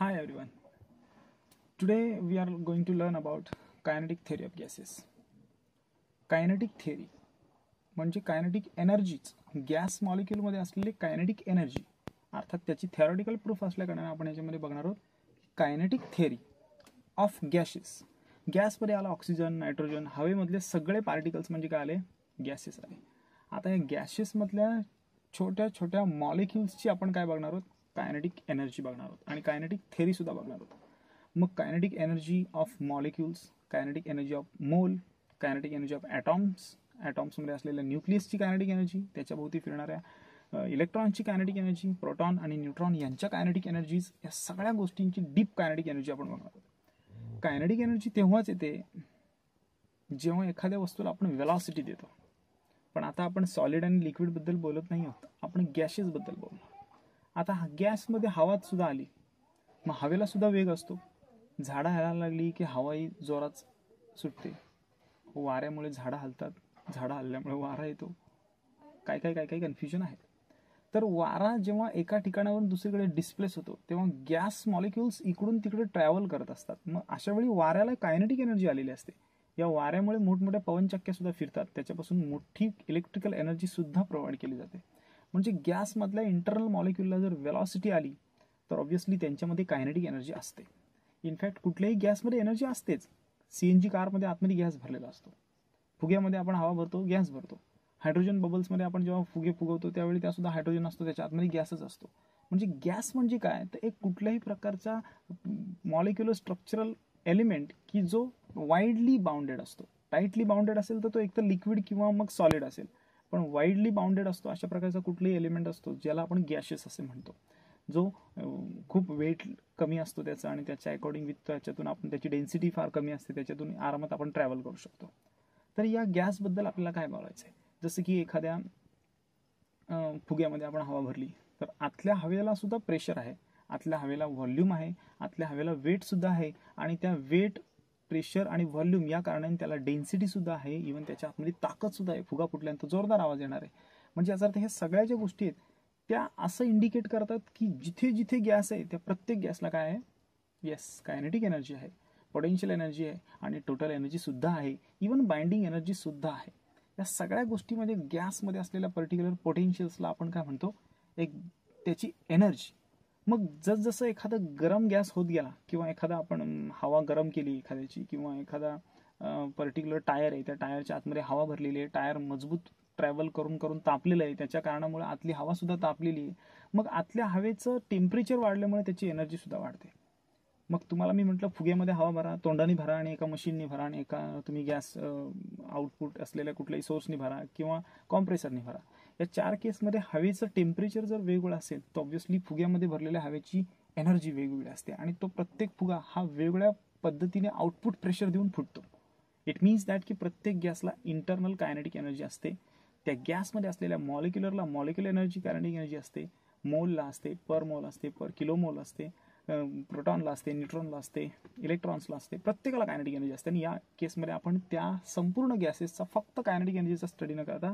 High everyone today we are going to learn about kinetic theory of gases kinetic theory म्हणजे kinetic एनर्जीच gas मॉलिक्यूलमध्ये असलेली kinetic energy अर्थात त्याची theoretical proof असल्याकारणाने आपण याच्यामध्ये बघणार आहोत कायनेटिक थेरी ऑफ गॅसेस गॅसमध्ये आला ऑक्सिजन नायट्रोजन हवेमधले सगळे पार्टिकल्स म्हणजे काय आले गॅसेस आले आता या गॅसेसमधल्या छोट्या छोट्या मॉलिक्युल्सची आपण काय बघणार आहोत कायनेटिक एनर्जी बघणार आहोत आणि कायनेटिक थेरीसुद्धा बघणार आहोत मग kinetic energy of molecules kinetic energy of mole kinetic energy of atoms ॲटॉम्समध्ये असलेल्या न्यूक्लियसची कायनेटिक एनर्जी त्याच्याभोवती फिरणाऱ्या इलेक्ट्रॉनची कायनेटिक एनर्जी प्रोटॉन आणि न्यूट्रॉन यांच्या कायनेटिक एनर्जीज या सगळ्या गोष्टींची डीप कायनेटिक एनर्जी आपण बघणार आहोत कायनेटिक एनर्जी तेव्हाच येते जेव्हा एखाद्या वस्तूला आपण वेलॉसिटी देतो पण आता आपण सॉलिड आणि लिक्विडबद्दल बोलत नाही आहोत आपण गॅसेसबद्दल बोलणार आता हा गॅसमध्ये हवात सुद्धा आली मग हवेला सुद्धा वेग असतो झाडं हलायला लागली की हवाही जोरात सुटते वाऱ्यामुळे झाडं हलतात झाडं हलल्यामुळे वारा येतो काय काय काय काय कन्फ्युजन आहे तर वारा जेव्हा एका ठिकाणावरून दुसरीकडे डिस्प्लेस होतो तेव्हा गॅस मॉलिक्युल्स इकडून तिकडे ट्रॅव्हल करत असतात मग अशा वेळी वाऱ्याला कायनेटिक एनर्जी आलेली असते या वाऱ्यामुळे मोठमोठ्या पवनचक्क्यासुद्धा फिरतात त्याच्यापासून मोठी इलेक्ट्रिकल एनर्जीसुद्धा प्रोव्हाइड केली जाते म्हणजे गॅसमधल्या इंटरनल मॉलिक्युलला जर वेलॉसिटी आली तर ऑब्व्हियसली त्यांच्यामध्ये कायनेटिक एनर्जी असते इनफॅक्ट कुठल्याही गॅसमध्ये एनर्जी असतेच सी एन जी कारमध्ये आतमध्ये गॅस भरलेला असतो फुग्यामध्ये आपण हवा भरतो गॅस भरतो हायड्रोजन बबल्समध्ये आपण जेव्हा फुगे फुगवतो त्यावेळी त्यासुद्धा हायड्रोजन असतो त्याच्या आतमध्ये गॅसच असतो म्हणजे गॅस म्हणजे काय तर एक कुठल्याही प्रकारचा मॉलिक्युलर स्ट्रक्चरल एलिमेंट की जो वाईडली बाउंडेड असतो टाईटली बाउंडेड असेल तर तो एकतर लिक्विड किंवा मग सॉलिड असेल पण वाईडली बाउंडेड असतो अशा प्रकारचा कुठलाही एलिमेंट असतो ज्याला आपण गॅशेस असे म्हणतो जो खूप वेट कमी असतो त्याचा आणि त्याच्या अकॉर्डिंग विथ त्याच्यातून आपण त्याची डेन्सिटी फार कमी असते त्याच्यातून आरामात आपण ट्रॅव्हल करू शकतो तर या गॅसबद्दल आपल्याला काय बोलायचं आहे जसं की एखाद्या फुग्यामध्ये आपण हवा भरली तर आतल्या हवेला सुद्धा प्रेशर आहे आतल्या हवेला व्हॉल्यूम आहे आतल्या हवेला वेटसुद्धा आहे आणि त्या वेट प्रेशर आणि व्हॉल्यूम या कारणाने त्याला डेन्सिटीसुद्धा आहे इवन त्याच्या आतमध्ये ताकदसुद्धा आहे फुगा फुटल्यानंतर जोरदार आवाज येणार आहे म्हणजे याचा अर्थ हे सगळ्या ज्या गोष्टी आहेत त्या असं इंडिकेट करतात की जिथे जिथे गॅस आहे त्या प्रत्येक गॅसला काय आहे येस कायनेटिक एनर्जी आहे पोटेन्शियल एनर्जी आहे आणि टोटल एनर्जीसुद्धा आहे इवन बाइंडिंग एनर्जीसुद्धा आहे या सगळ्या गोष्टीमध्ये गॅसमध्ये असलेल्या पर्टिक्युलर पोटेन्शियल्सला आपण काय म्हणतो एक त्याची एनर्जी मग जसजसं एखादा गरम गॅस होत गेला किंवा एखादा आपण हवा गरम केली एखाद्याची किंवा एखादा पर्टिक्युलर टायर आहे त्या टायरच्या आतमध्ये हवा भरलेली आहे टायर मजबूत ट्रॅव्हल करून करून तापलेलं आहे त्याच्या कारणामुळे आतली हवा सुद्धा तापलेली आहे मग आतल्या हवेचं टेम्परेचर वाढल्यामुळे त्याची एनर्जी सुद्धा वाढते मग तुम्हाला मी म्हटलं फुग्यामध्ये हवा भरा तोंडाने भरा आणि एका मशीननी भरा आणि एका तुम्ही गॅस आउटपुट असलेल्या कुठल्याही सोर्सनी भरा किंवा कॉम्प्रेसरनी भरा या चार केसमध्ये हवेचं टेम्परेचर जर वेगवेगळं असेल तर ऑब्व्हियसली फुग्यामध्ये भरलेल्या हवेची एनर्जी वेगवेगळी असते आणि तो प्रत्येक फुगा हा वेगळ्या पद्धतीने आउटपुट प्रेशर देऊन फुटतो इट मीन्स दॅट की प्रत्येक गॅसला इंटरनल कायनेटिक एनर्जी असते त्या गॅसमध्ये असलेल्या मॉलिक्युलरला मॉलिक्युलर एनर्जी कायनेटिक एनर्जी असते मोलला असते पर मोल असते पर किलो मोल असते प्रोटॉनला असते न्यूट्रॉनला असते इलेक्ट्रॉन्सला असते प्रत्येकाला कायनेटिक एनर्जी असते आणि या केसमध्ये आपण त्या संपूर्ण गॅसेसचा फक्त कायनेटिक एनर्जीचा स्टडी न करता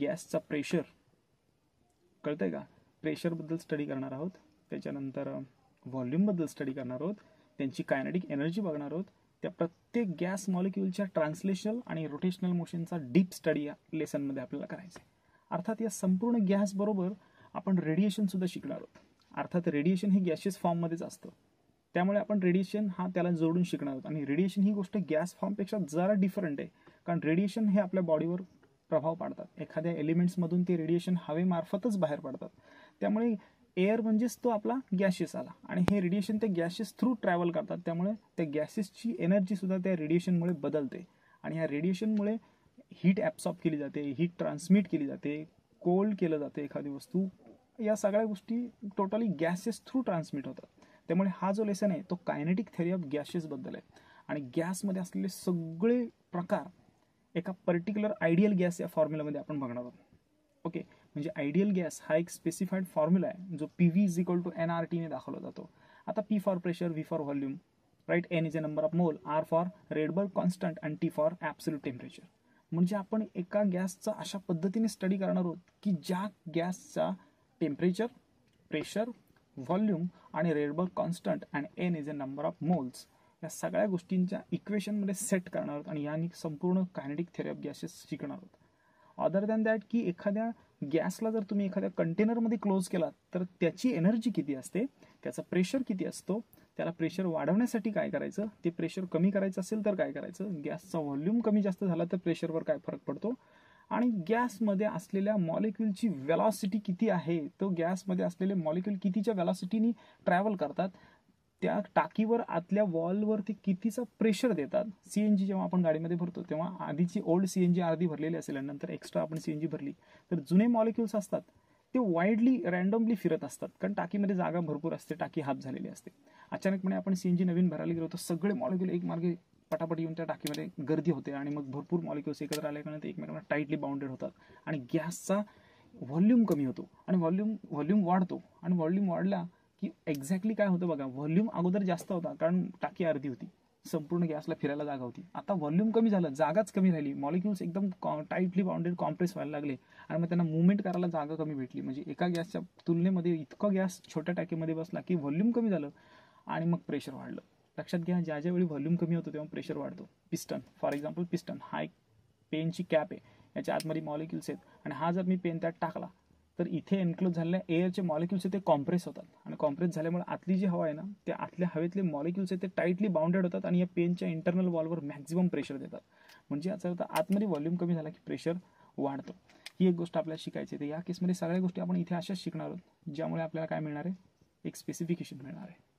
गॅसचा प्रेशर कळतं आहे का प्रेशरबद्दल स्टडी करणार आहोत त्याच्यानंतर व्हॉल्यूमबद्दल स्टडी करणार आहोत त्यांची कायनेटिक एनर्जी बघणार आहोत त्या प्रत्येक गॅस मॉलिक्युलच्या ट्रान्सलेशनल आणि रोटेशनल मोशनचा डीप स्टडी या लेसनमध्ये आपल्याला करायचं आहे अर्थात या संपूर्ण गॅसबरोबर आपण रेडिएशनसुद्धा शिकणार आहोत अर्थात रेडिएशन हे गॅसेस फॉर्ममध्येच असतं त्यामुळे आपण रेडिएशन हा त्याला जोडून शिकणार आहोत आणि रेडिएशन ही गोष्ट गॅस फॉर्मपेक्षा जरा डिफरंट आहे कारण रेडिएशन हे आपल्या बॉडीवर प्रभाव पाडतात एखाद्या एलिमेंट्समधून ते रेडिएशन हवेमार्फतच बाहेर पडतात त्यामुळे एअर म्हणजेच तो आपला गॅसेस आला आणि हे रेडिएशन ते गॅसेस थ्रू ट्रॅव्हल करतात त्यामुळे त्या गॅसेसची एनर्जीसुद्धा त्या रेडिएशनमुळे बदलते आणि ह्या रेडिएशनमुळे हीट ॲब्सॉर्ब केली जाते हीट ट्रान्समिट केली जाते कोल्ड केलं जाते एखादी वस्तू या सगळ्या गोष्टी टोटली गॅसेस थ्रू ट्रान्समिट होतात त्यामुळे हा जो लेसन आहे तो कायनेटिक थेरी ऑफ गॅसेसबद्दल आहे आणि गॅसमध्ये असलेले सगळे प्रकार एका पर्टिक्युलर आयडियल गॅस या फॉर्म्युलामध्ये आपण बघणार आहोत ओके म्हणजे आयडियल गॅस हा एक स्पेसिफाईड फॉर्म्युला आहे जो P V is equal to N R टीने दाखवला जातो आता P for pressure V for volume right N is a number of mole R for Rydberg constant and T for absolute temperature म्हणजे आपण एका गॅसचा अशा पद्धतीने स्टडी करणार आहोत की ज्या गॅसचा टेम्परेचर प्रेशर व्हॉल्यूम आणि Rydberg constant and N is a number of moles या सगळ्या गोष्टींच्या इक्वेशनमध्ये सेट करणार आहोत आणि याने संपूर्ण कायनेटिक थेरप गॅसेस शिकणार आहोत अदर दॅन दॅट की एखाद्या गॅसला जर तुम्ही एखाद्या कंटेनरमध्ये क्लोज केला तर त्याची एनर्जी किती असते त्याचा प्रेशर किती असतो त्याला प्रेशर वाढवण्यासाठी काय करायचं ते प्रेशर कमी करायचं असेल तर काय करायचं गॅसचा व्हॉल्यूम कमी जास्त झाला तर प्रेशरवर काय फरक पडतो आणि गॅसमध्ये असलेल्या मॉलिक्युलची वेलॉसिटी किती आहे तो गॅसमध्ये असलेले मॉलिक्युल कितीच्या वेलॉसिटीनी ट्रॅव्हल करतात त्या टाकीवर आतल्या वॉलवर ते कितीचा प्रेशर देतात सी एन जी जेव्हा आपण गाडीमध्ये भरतो तेव्हा आधीची ओल्ड सी एन जी अर्धी भरलेली असेल आणि नंतर एक्स्ट्रा आपण सी एन जी भरली तर जुने मॉलिक्युल्स असतात ते वाईडली रँडमली फिरत असतात कारण टाकीमध्ये जागा भरपूर असते टाकी हाफ झालेली असते अचानकपणे आपण सी एन जी नवीन भरायला गेलो तर सगळे मॉलिक्युल एक मार्गे पटापट येऊन त्या टाकीमध्ये गर्दी होते आणि मग भरपूर मॉलिक्युल्स एकत्र कारण ते एकमेकांना टाईटली बाउंडेड होतात आणि गॅसचा व्हॉल्यूम कमी होतो आणि व्हॉल्यूम व्हॉल्यूम वाढतो आणि व्हॉल्यूम वाढला की एक्झॅक्टली काय होतं बघा व्हॉल्यूम अगोदर जास्त होता कारण टाकी अर्धी होती संपूर्ण गॅसला फिरायला जागा होती आता व्हॉल्यूम कमी झालं जागाच कमी राहिली मॉलिक्युल्स एकदम टाईटली बाउंडेड कॉम्प्रेस व्हायला लागले आणि मग त्यांना मुवमेंट करायला जागा कमी भेटली म्हणजे एका गॅसच्या तुलनेमध्ये इतकं गॅस छोट्या टाकीमध्ये बसला की व्हॉल्यूम कमी झालं आणि मग प्रेशर वाढलं लक्षात घ्या ज्या ज्यावेळी व्हॉल्यूम कमी होतो तेव्हा प्रेशर वाढतो पिस्टन फॉर एक्झाम्पल पिस्टन हा एक पेनची कॅप आहे याच्या आतमध्ये मॉलिक्युल्स आहेत आणि हा जर मी पेन त्यात टाकला तर इथे एन्क्लोज झालेल्या एअरचे मॉलिक्युल्स ते कॉम्प्रेस होतात आणि कॉम्प्रेस झाल्यामुळे आतली जी हवा आहे ना त्या आतल्या हवेतले मॉलिक्युल्स आहेत ते टाईटली बाउंडेड होतात आणि या पेनच्या इंटरनल वॉलवर मॅक्झिमम प्रेशर देतात म्हणजे याचा अर्थ आतमध्ये व्हॉल्यूम कमी झाला की प्रेशर वाढतो ही एक गोष्ट आपल्याला शिकायची तर या केसमध्ये सगळ्या गोष्टी आपण इथे अशाच शिकणार आहोत ज्यामुळे आपल्याला काय मिळणार आहे एक स्पेसिफिकेशन मिळणार आहे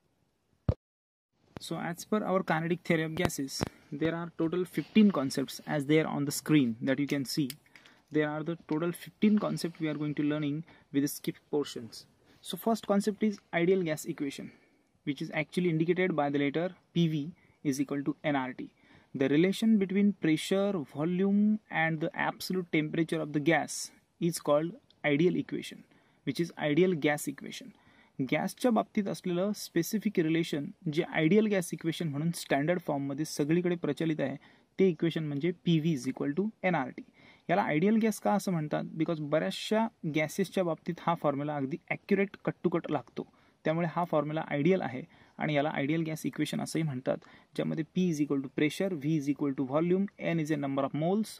so as per our kinetic theory of gases there are total 15 concepts as there on the screen that you can see there are the total 15 concepts we are going to learning with skip portions so first concept is ideal gas equation which is actually indicated by the letter pv is equal to nrt the relation between pressure volume and the absolute temperature of the gas is called ideal equation which is ideal gas equation गॅसच्या बाबतीत असलेलं specific specific relation । Ideal ideal gas equation standard फॉर्ममध्ये सगळीकडे प्रचलित आहे ते equation म्हणजे P V is equal to N R T याला आयडियल गॅस का असं म्हणतात बिकॉज बऱ्याचशा गॅसेसच्या बाबतीत हा फॉर्म्युला अगदी ॲक्युरेट कट लागतो त्यामुळे हा फॉर्म्युला आयडियल आहे आणि याला आयडियल गॅस इक्वेशन असंही म्हणतात ज्यामध्ये P is equal to pressure V is equal to volume N is a number of moles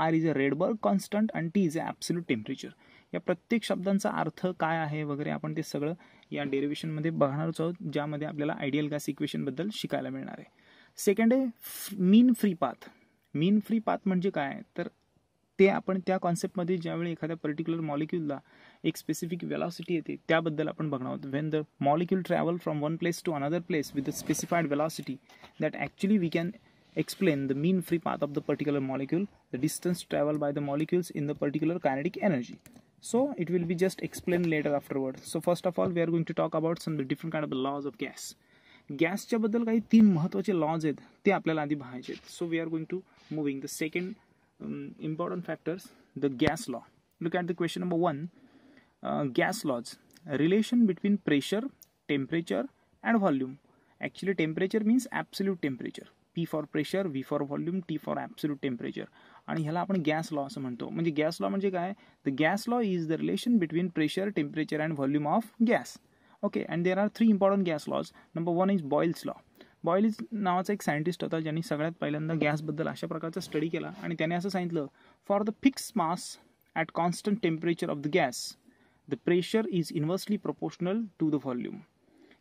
R is a Rydberg constant and T is a absolute temperature या प्रत्येक शब्दांचा अर्थ काय आहे वगैरे आपण ते सगळं या डेरिव्हेशनमध्ये बघणारच आहोत ज्यामध्ये आपल्याला आयडियल गॅस इक्वेशनबद्दल शिकायला मिळणार आहे सेकंड आहे mean free path mean free path म्हणजे काय तर ते आपण त्या कॉन्सेप्टमध्ये ज्यावेळी एखाद्या पर्टिक्युलर मॉलिक्यूलला एक स्पेसिफिक वेलॉसिटी येते त्याबद्दल आपण बघणार आहोत when the molecule travel from one place to another place with a specified velocity that actually we can explain the mean free path of the particular molecule the distance travel by the molecules in the particular kinetic energy so it will be just explain later afterward so first of all we are going to talk about some the different kind of laws of gas गॅसच्याबद्दल काही तीन महत्त्वाचे lodge आहेत ते आपल्याला आधी पाहायचे आहेत so we are going to moving the second um, important factors the gas law look at the question number one uh, gas laws relation between pressure temperature and volume actually temperature means absolute temperature P for pressure, V for volume, T for absolute temperature. आणि ह्याला आपण gas law असं म्हणतो म्हणजे gas law म्हणजे काय the gas law is the relation between pressure temperature and volume of gas okay and there are three important gas laws number one is Boyle's law is नावाचा एक scientist होता ज्यांनी सगळ्यात पहिल्यांदा गॅसबद्दल अशा प्रकारचा स्टडी केला आणि त्याने असं सांगितलं for the fix mass at constant temperature of the gas the pressure is inversely proportional to the volume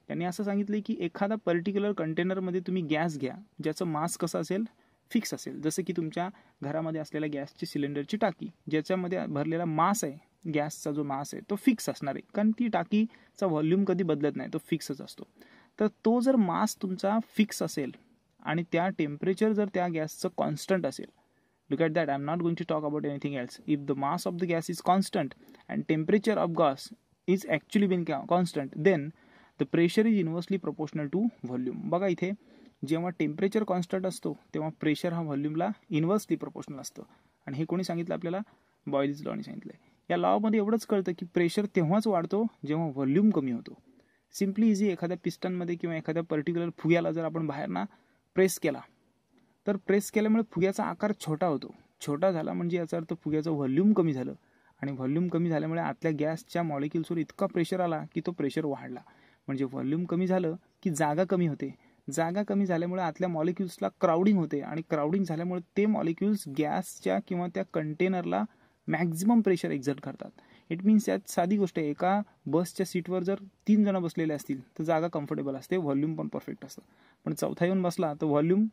त्यांनी असं सांगितलं की एखादा पर्टिक्युलर कंटेनरमध्ये तुम्ही गॅस घ्या ज्याचं मास कसं असेल फिक्स असेल जसं की तुमच्या घरामध्ये असलेल्या गॅसची सिलेंडरची टाकी ज्याच्यामध्ये भरलेला मास आहे गॅसचा जो मास आहे तो फिक्स असणार आहे कारण ती टाकीचा व्हॉल्यूम कधी बदलत नाही तो फिक्सच असतो तर तो जर मास तुमचा फिक्स असेल आणि त्या टेम्परेचर जर त्या गॅसचं कॉन्स्टंट असेल look at that I am not going to talk about anything else if the mass of the gas is constant and temperature of gas is actually been constant then the pressure is inversely proportional to volume बघा इथे जेव्हा temperature constant असतो तेव्हा pressure हा व्हॉल्यूमला inversely proportional असतो आणि हे कोणी सांगितलं आपल्याला बॉईल्स लॉनी सांगितलं या लॉमध्ये एवढंच कळतं की प्रेशर तेव्हाच वाढतो जेव्हा व्हॉल्यूम कमी होतो सिम्पली इझी एखाद्या पिस्टनमध्ये किंवा एखाद्या पर्टिक्युलर फुग्याला जर आपण बाहेरना प्रेस केला तर प्रेस केल्यामुळे फुग्याचा आकार छोटा होतो छोटा झाला म्हणजे याचा अर्थ फुग्याचं व्हॉल्यूम कमी झालं आणि व्हॉल्यूम कमी झाल्यामुळे आतल्या गॅसच्या मॉलिक्युल्सवर इतका प्रेशर आला की तो प्रेशर वाढला म्हणजे व्हॉल्यूम कमी झालं की जागा कमी होते जागा कमी झाल्यामुळे आतल्या मॉलिक्युल्सला क्राऊडिंग होते आणि क्राऊडिंग झाल्यामुळे ते मॉलिक्युल्स गॅसच्या किंवा त्या कंटेनरला मॅक्झिमम प्रेशर एक्झर्ट करतात इट मीन्स यात साधी गोष्ट आहे एका बसच्या सीटवर जर तीन जणं बसलेले असतील तर जागा कम्फर्टेबल असते व्हॉल्यूम पण परफेक्ट असतं पण चौथा येऊन बसला तर व्हॉल्यूम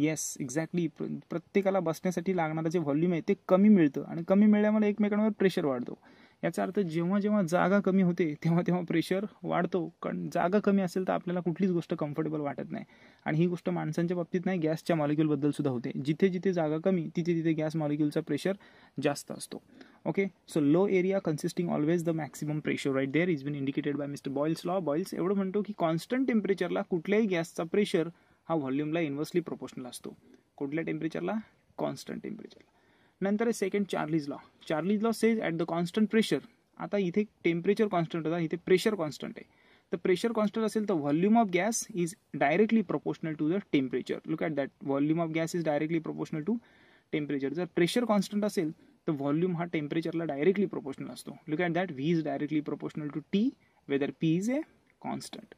येस एक्झॅक्टली प्रत्येकाला बसण्यासाठी लागणारं जे व्हॉल्यूम आहे ते कमी मिळतं आणि कमी मिळल्यामुळे एकमेकांवर प्रेशर वाढतो याचा अर्थ जेव्हा जेव्हा जागा कमी होते तेव्हा तेव्हा प्रेशर वाढतो कारण जागा कमी असेल तर आपल्याला कुठलीच गोष्ट कम्फर्टेबल वाटत नाही आणि ही गोष्ट माणसांच्या बाबतीत नाही गॅसच्या मॉलिक्यूलबद्दल सुद्धा होते जिथे जिथे जागा कमी तिथे तिथे गॅस मॉलिक्यूलचा प्रेशर जास्त असतो okay so low area consisting always the maximum pressure right there is been indicated by mister Boyle's law Boyle's एवढं म्हणतो की कॉन्स्टंट टेम्परेचरला कुठल्याही गॅसचा प्रेशर हा व्हॉल्यूमला इन्व्हर्सली प्रोपोर्शनल असतो कुठल्या टेम्परेचरला कॉन्स्टंट टेम्परेचरला नंतर आहे second Charles's law Charles's law says at the constant pressure आता इथे टेम्परेचर कॉन्स्टंट होता इथे प्रेशर कॉन्स्टंट आहे तर प्रेशर कॉन्स्टंट असेल तर volume of gas is directly proportional to the temperature look at that volume of gas is directly proportional to temperature जर pressure constant असेल तर व्हॉल्यूम हा टेम्परेचरला डायरेक्टली प्रोपोर्शनल असतो look at that V is directly proportional to T whether P is a constant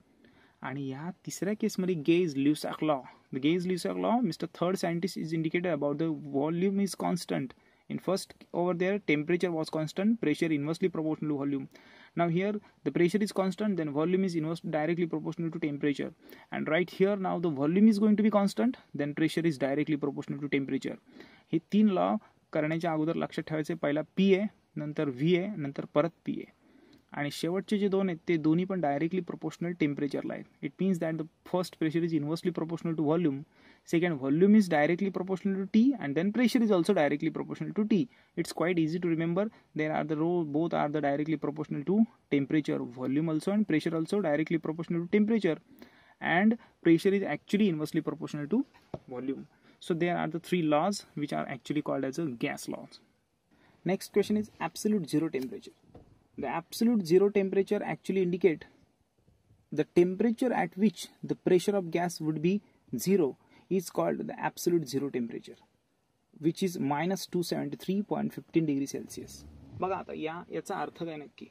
आणि या तिसऱ्या केसमध्ये Gay Lussac law the Gay Lussac law mister third scientist is indicated about the volume is constant in first over there temperature was constant pressure inversely proportional to volume now here the pressure is constant then volume is directly proportional to temperature and right here now the volume is going to be constant then pressure is directly proportional to temperature हे तीन law करण्याच्या अगोदर लक्षात ठेवायचे पहिला P A नंतर V A नंतर परत पी ए आणि शेवटचे जे दोन आहेत ते दोन्ही पण डायरेक्टली प्रोपोर्शनल टेम्परेचरला आहेत it means that the first pressure is inversely proportional to volume second volume is directly proportional to T and then pressure is also directly proportional to T it's quite easy to remember there are the row both are the directly proportional to temperature volume also and pressure also directly proportional to temperature and pressure is actually inversely proportional to volume so there are the three laws which are actually called as a gas laws next question is absolute zero temperature the absolute zero temperature actually indicate the temperature at which the pressure of gas would be zero is called the absolute zero temperature which is minus two seventy three point fifteen degree Celsius बघा आता या याचा अर्थ काय नक्की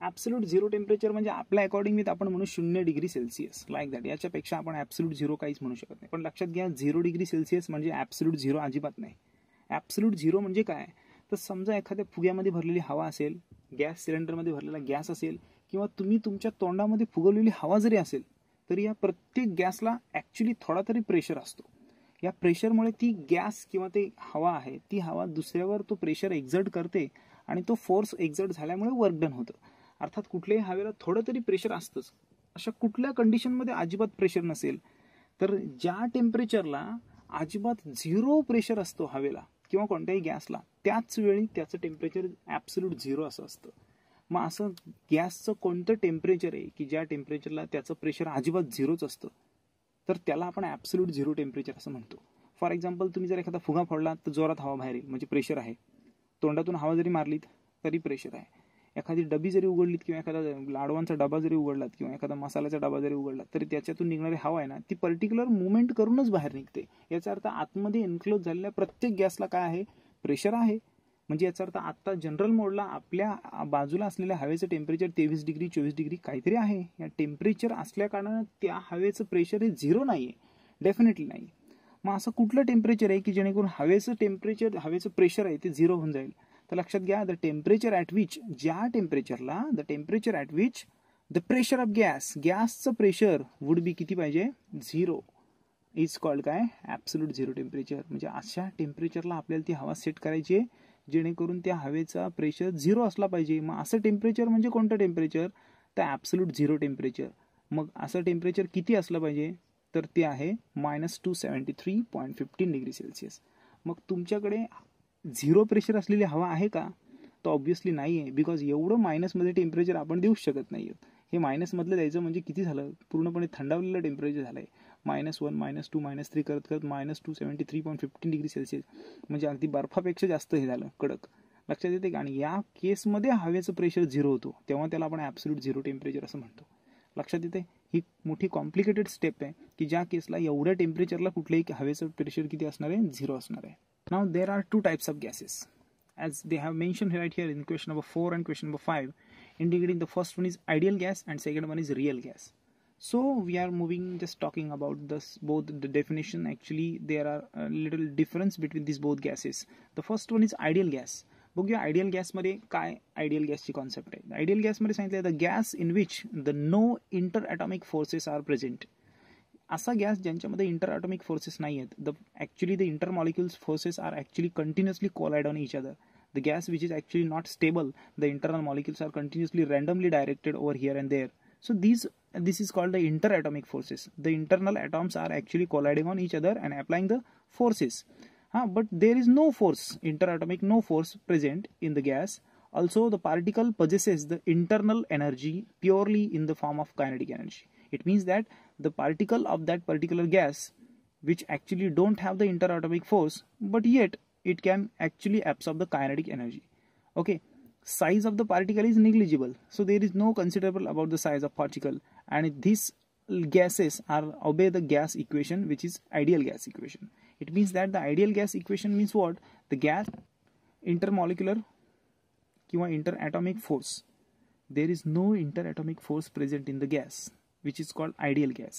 ॲप्सल्यूट zero temperature म्हणजे आपल्या according with आपण म्हणू शून्य डिग्री सेल्सिअस लाईक दॅट याच्यापेक्षा आपण ॲप्सल्यूट झिरो काहीच म्हणू शकत नाही पण लक्षात घ्या झिरो डिग्री सेल्सिअस म्हणजे ॲप्सल्यूट झिरो अजिबात नाही ॲप्सल्यूट झिरो म्हणजे काय तर समजा एखाद्या फुग्यामध्ये भरलेली हवा असेल गॅस सिलेंडरमध्ये भरलेला गॅस असेल किंवा तुम्ही तुमच्या तोंडामध्ये फुगवलेली हवा जरी असेल तरी या प्रत्येक गॅसला ॲक्च्युली थोडा तरी प्रेशर असतो या प्रेशरमुळे ती गॅस किंवा ते हवा आहे ती हवा दुसऱ्यावर तो प्रेशर एक्झर्ट करते आणि तो फोर्स एक्झर्ट झाल्यामुळे वर्क डन होतं अर्थात कुठल्याही हवेला थोडं तरी प्रेशर असतंच अशा कुठल्या कंडिशनमध्ये अजिबात प्रेशर नसेल तर ज्या टेम्परेचरला अजिबात झिरो प्रेशर असतो हवेला किंवा कोणत्याही गॅसला त्याच वेळी त्याचं टेम्परेचर ॲब्सोल्यूट झिरो असं असतं मग असं गॅसचं कोणतं टेम्परेचर आहे की ज्या टेम्परेचरला त्याचं प्रेशर अजिबात झिरोच असतं तर त्याला आपण ॲब्सोल्यूट झिरो टेम्परेचर असं म्हणतो फॉर एक्झाम्पल तुम्ही जर एखादा फुगा फोडला तर जोरात हवा बाहेर येईल म्हणजे प्रेशर आहे तोंडातून हवा जरी मारलीत तरी प्रेशर आहे एखादी डबी जरी उघडलीत किंवा एखादा लाडवांचा डबा जरी उघडलात किंवा एखादा मसाल्याचा डबा जरी उघडला तरी त्याच्यातून निघणारी हवा आहे ना ती पर्टिक्युलर मुवमेंट करूनच बाहेर निघते याचा अर्थ आतमध्ये इन्क्लोज झालेल्या प्रत्येक गॅसला काय आहे प्रेशर आहे म्हणजे याचा अर्थ आत्ता जनरल मोडला आपल्या बाजूला असलेल्या हवेचं टेम्परेचर तेवीस डिग्री चोवीस डिग्री काहीतरी आहे या टेम्परेचर असल्या कारणानं त्या हवेचं प्रेशर हे झिरो नाही आहे डेफिनेटली नाही मग असं कुठलं टेम्परेचर आहे की जेणेकरून हवेचं टेम्परेचर हवेचं प्रेशर आहे ते झिरो होऊन जाईल तर लक्षात घ्या द टेम्परेचर ॲट विच ज्या टेम्परेचरला the temperature at which the pressure of gas गॅसचं प्रेशर वुड बी किती पाहिजे झिरो इज कॉल्ड काय ॲब्सोल्यूट झिरो टेम्परेचर म्हणजे अशा टेम्परेचरला आपल्याला ती हवा सेट करायची आहे जेणेकरून त्या हवेचा प्रेशर झिरो असला पाहिजे मग असं टेम्परेचर म्हणजे कोणतं टेम्परेचर तर ॲब्सोल्यूट झिरो टेम्परेचर मग असं टेम्परेचर किती असलं पाहिजे तर ते आहे minus two seventy three point fifteen degree Celsius मग तुमच्याकडे झिरो प्रेशर असलेली हवा आहे का तो ऑब्व्हियसली नाही आहे बिकॉज एवढं मायनसमध्ये टेम्परेचर आपण देऊ शकत नाही आहोत हे मायनसमधलं द्यायचं म्हणजे किती झालं पूर्णपणे थंडावलेलं टेम्परेचर झालं आहे minus one minus two minus three करत करत minus two seventy three point fifteen degree Celsius म्हणजे अगदी बर्फापेक्षा जास्त हे झालं कडक लक्षात येते का आणि या केसमध्ये हवेचं प्रेशर झिरो होतो तेव्हा त्याला आपण ॲब्सोल्यूट झिरो टेम्परेचर असं म्हणतो लक्षात येते ही मोठी कॉम्प्लिकेटेड स्टेप आहे की ज्या केसला एवढ्या टेम्परेचरला कुठल्याही हवेचं प्रेशर किती असणार आहे झिरो असणार आहे Now there are two types of gases as they have mentioned right here in question number 4 and question number 5 indicating the first one is ideal gas and second one is real gas so we are moving just talking about this both the definition actually there are a little difference between these both gases the first one is ideal gas बघूया ideal गॅसमध्ये काय ideal ideal gas आहे ideal gas, सांगितलं आहे the the gas in which the no interatomic forces are present. असा गॅस ज्यांच्यामध्ये interatomic forces नाही आहेत the actually the inter molecules forces are actually continuously collide on each other the gas which is actually not stable the internal molecules are continuously randomly directed over here and there so these this is called the interatomic forces the internal atoms are actually colliding on each other and applying the forces uh, but there is no force interatomic no force present in the gas also the particle possesses the internal energy purely in the form of kinetic energy it means that the particle of that particular gas which actually don't have the interatomic force but yet it can actually absorb the kinetic energy okay size of the particle is negligible so there is no considerable about the size of particle and these gases are obey the gas equation which is ideal gas equation it means that the ideal gas equation means what the gas intermolecular किंवा interatomic interatomic force. There is no interatomic force present in the gas which is called ideal gas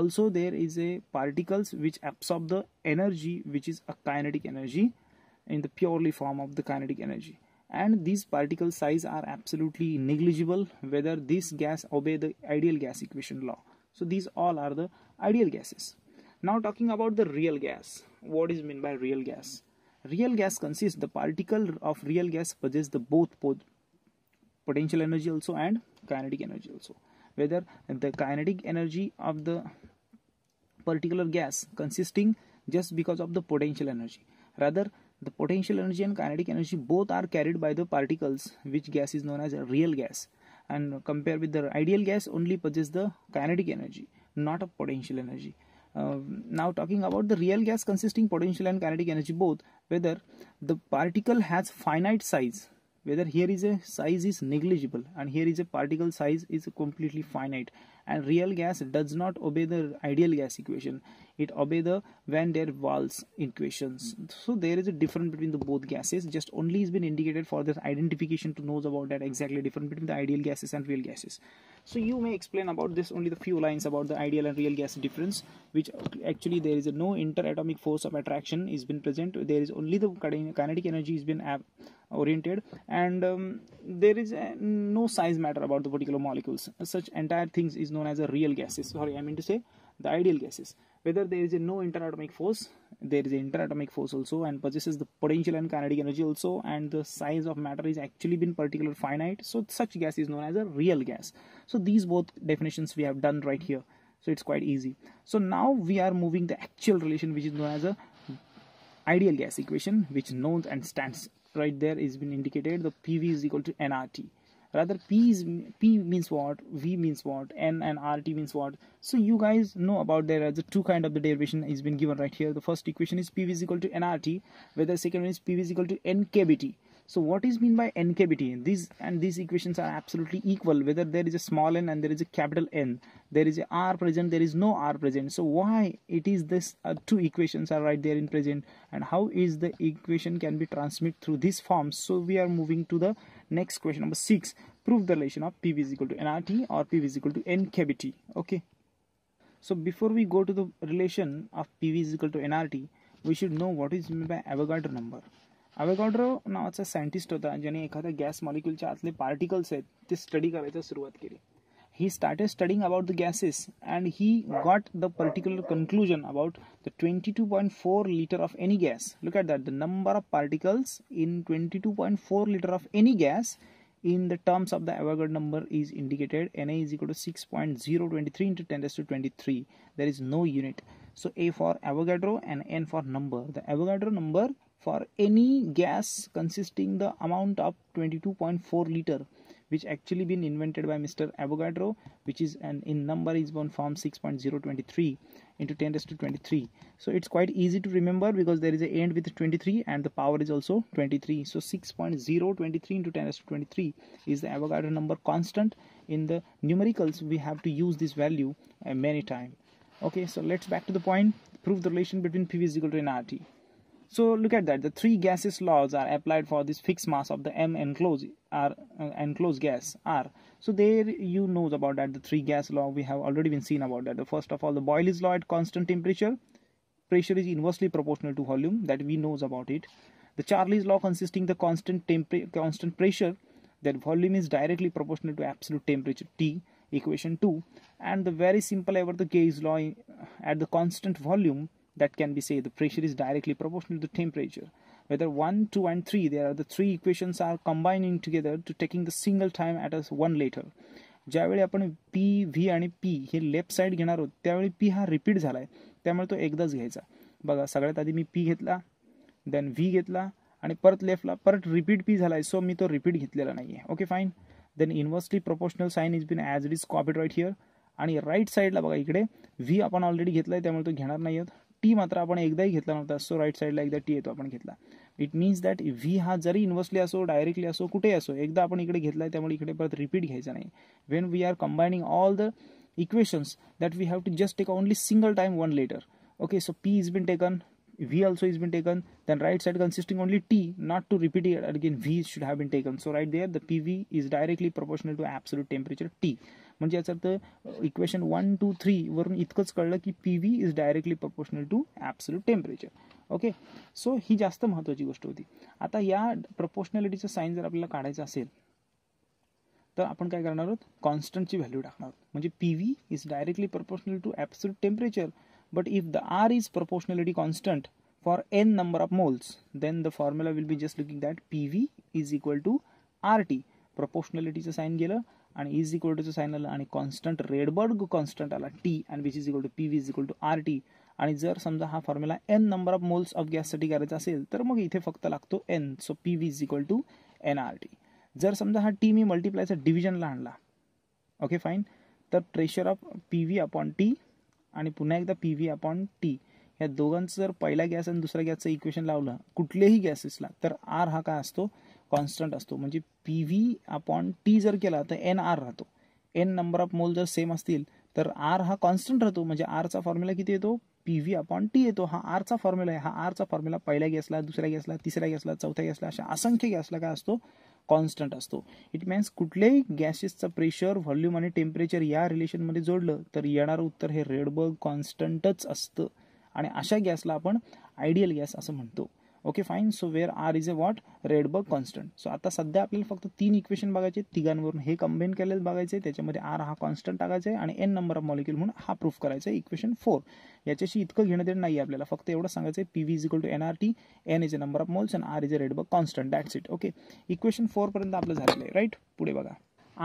also there is a particles which absorb the energy which is a kinetic energy in the purely form of the kinetic energy and these particle size are absolutely negligible whether this gas obey the ideal gas equation law so these all are the ideal gases now talking about the real gas what is meant by real gas real gas consists the particle of real gas possess the both pot- potential energy also and kinetic energy also whether the kinetic energy of the particular gas consisting just because of the potential energy rather the potential energy and kinetic energy both are carried by the particles which gas is known as a real gas and compare with the ideal gas only possess the kinetic energy not a potential energy uh, now talking about the real gas consisting potential and kinetic energy both whether the particle has finite size whether here is a size is negligible and here is a particle size is completely finite and real gas does not obey the ideal gas equation it obey the van der waals equations so there is a difference between the both gases just only is been indicated for this identification to knows about that exactly different between the ideal gases and real gases so you may explain about this only the few lines about the ideal and real gas difference, which actually there is no interatomic force of attraction is been present. There is only the kinetic energy is been oriented, and um, there is uh, no size matter about the particular molecules. Such entire things is known as a real gases. Sorry, I mean to say the ideal gases whether there is a no interatomic force there is an interatomic force also and possesses the potential and kinetic energy also and the size of matter is actually been particular finite so such gas is known as a real gas so these both definitions we have done right here so it's quite easy so now we are moving the actual relation which is known as a ideal gas equation which known and stands right there is been indicated the pv is equal to nrt rather p is p means what v means what n and rt means what so you guys know about there are the two kind of the derivation is been given right here the first equation is pv is equal to nrt where the second one is pv is equal to nkbt so what is mean by NKBT? These and these equations are absolutely equal whether there is a small n and there is a capital N. There is a R present, there is no R present. So why it is this uh, two equations are right there in present and how is the equation can be transmitted through this form. So we are moving to the next question number six prove the relation of pv is equal to nrt or pv is equal to nkbt okay so before we go to the relation of pv is equal to nrt we should know what is meant by avogadro number a नावाचा scientist होता ज्याने एखाद्या gas मॉलिक्युलच्या आतले particles आहेत ते study करायला सुरुवात kiri he started studying about the gases and he got the particular conclusion about the 22.4 liter of any gas look at that the number of particles in 22.4 liter of any gas in the terms of the Avogadro number is indicated Na is equal to 6.023 into 10 to 23 there is no unit so A for Avogadro and N for number the Avogadro number for any gas consisting the amount of 22.4 liter which actually been invented by Mr. Avogadro which is an in number is one form 6.023 into 10 to 23 so it's quite easy to remember because there is a end with 23 and the power is also 23 so 6.023 into 10 to 23 is the Avogadro number constant in the numericals we have to use this value uh, many times okay so let's back to the point prove the relation between PV is equal to nRT so look at that. The three gases laws are applied for this fixed mass of the M enclosed are uh, enclosed gas R. So there you knows about that the three gas law we have already been seen about that. The first of all the Boyle's law at constant temperature, pressure is inversely proportional to volume that we knows about it. The Charlie's law consisting the constant temp constant pressure that volume is directly proportional to absolute temperature T equation 2 and the very simple ever the Gage law uh, at the constant volume that can be said the pressure is directly proportional to temperature whether 1 2 and 3 there are the three equations are combining together to taking the single time at a one later ज्यावेळी आपण P V आणि P हे left side घेणार आहोत त्यावेळी P हा repeat झाला आहे त्यामुळे तो एकदाच घ्यायचा बघा सगळ्यात आधी मी पी घेतला देन व्ही घेतला आणि परत लेफ्टला परत रिपीट पी झाला आहे सो मी तो रिपीट घेतलेला नाही आहे okay fine then inversely proportional sign is been as it is copied right here आणि राईट साईडला बघा इकडे व्ही आपण ऑलरेडी घेतला आहे त्यामुळे तो घेणार नाही आहोत टी मात्र आपण एकदाही घेतला नव्हता सो राईट साईडला एकदा टी येतो आपण घेतला इट मीन्स दॅट व्ही हा जरी इन्व्हर्सली असो डायरेक्टली असो कुठेही असो एकदा आपण इकडे घेतला आहे त्यामुळे इकडे परत रिपीट घ्यायचं नाही when we are combining all the equations that we have to just take only single time one letter okay so P is been taken V is is been taken right side side only only T not to repeat again V should have been taken so right there the P V directly proportional to to temperature T म्हणजे याचा अर्थ equation one two वरून इतकंच कळलं की P V is directly proportional to absolute temperature okay so ही जास्त महत्त्वाची गोष्ट होती आता या प्रपोर्शनॅलिटीचं साईन जर आपल्याला काढायचं असेल तर आपण काय करणार आहोत कॉन्स्टंटची व्हॅल्यू टाकणार आहोत म्हणजे P V is directly proportional to absolute temperature but if the R is proportionality constant for N number of moles then the formula will be just looking that P V is equal to R T प्रपोर्शनॅलिटीचं sign गेलं आणि is equal टूचं sign आलं आणि constant Rydberg constant आला T आणि which is equal to P V is equal to R T आणि जर समजा हा formula n number of moles of गॅससाठी करायचा असेल तर मग इथे फक्त लागतो n so P V is equal to N R T जर समजा हा टी मी मल्टिप्लायचा डिव्हिजनला आणला ओके फाईन तर pressure of P V upon T आणि पुन्हा एकदा पी व्ही अपॉन टी या दोघांचं जर पहिला गॅस आणि दुसऱ्या गॅसचं इक्वेशन लावलं कुठलेही गॅसेसला तर आर हा काय असतो कॉन्स्टंट असतो म्हणजे पी व्ही अपॉन टी जर केला तर एन आर राहतो एन नंबर ऑफ मोल जर सेम असतील तर आर हा कॉन्स्टंट राहतो म्हणजे आरचा फॉर्म्युला किती येतो पी व्ही अपॉन टी येतो हा आरचा फॉर्म्युला आहे हा आरचा फॉर्म्युला पहिल्या गॅसला दुसऱ्या गॅसला तिसऱ्या गॅसला चौथ्या गॅसला अशा असंख्य गॅसला काय असतो कॉन्स्टंट असतो इट मीन्स कुठल्याही गॅसेसचं प्रेशर व्हॉल्यूम आणि टेम्परेचर या रिलेशनमध्ये जोडलं तर येणारं उत्तर हे रेडबर्ग कॉन्स्टंटच असतं आणि अशा गॅसला आपण आयडियल गॅस असं म्हणतो okay fine so where R is a what Rydberg constant so आता सध्या आपल्याला फक्त तीन इक्वेशन बघायचे तिघांवरून हे कंबेन केलेलं बघायचे त्याच्यामध्ये आर हा कॉन्स्टंट टाकायचा आहे आणि एन नंबर ऑफ मॉलिक्युल म्हणून हा प्रूफ करायचा आहे इक्वेशन फोर याच्याशी इतकं घेणं देणं नाही आपल्याला फक्त एवढं सांगायचं आहे P V is to N R T n is a number of moles and R is a Rydberg constant that's it okay equation पर्यंत आपलं झालेलं आहे राईट पुढे बघा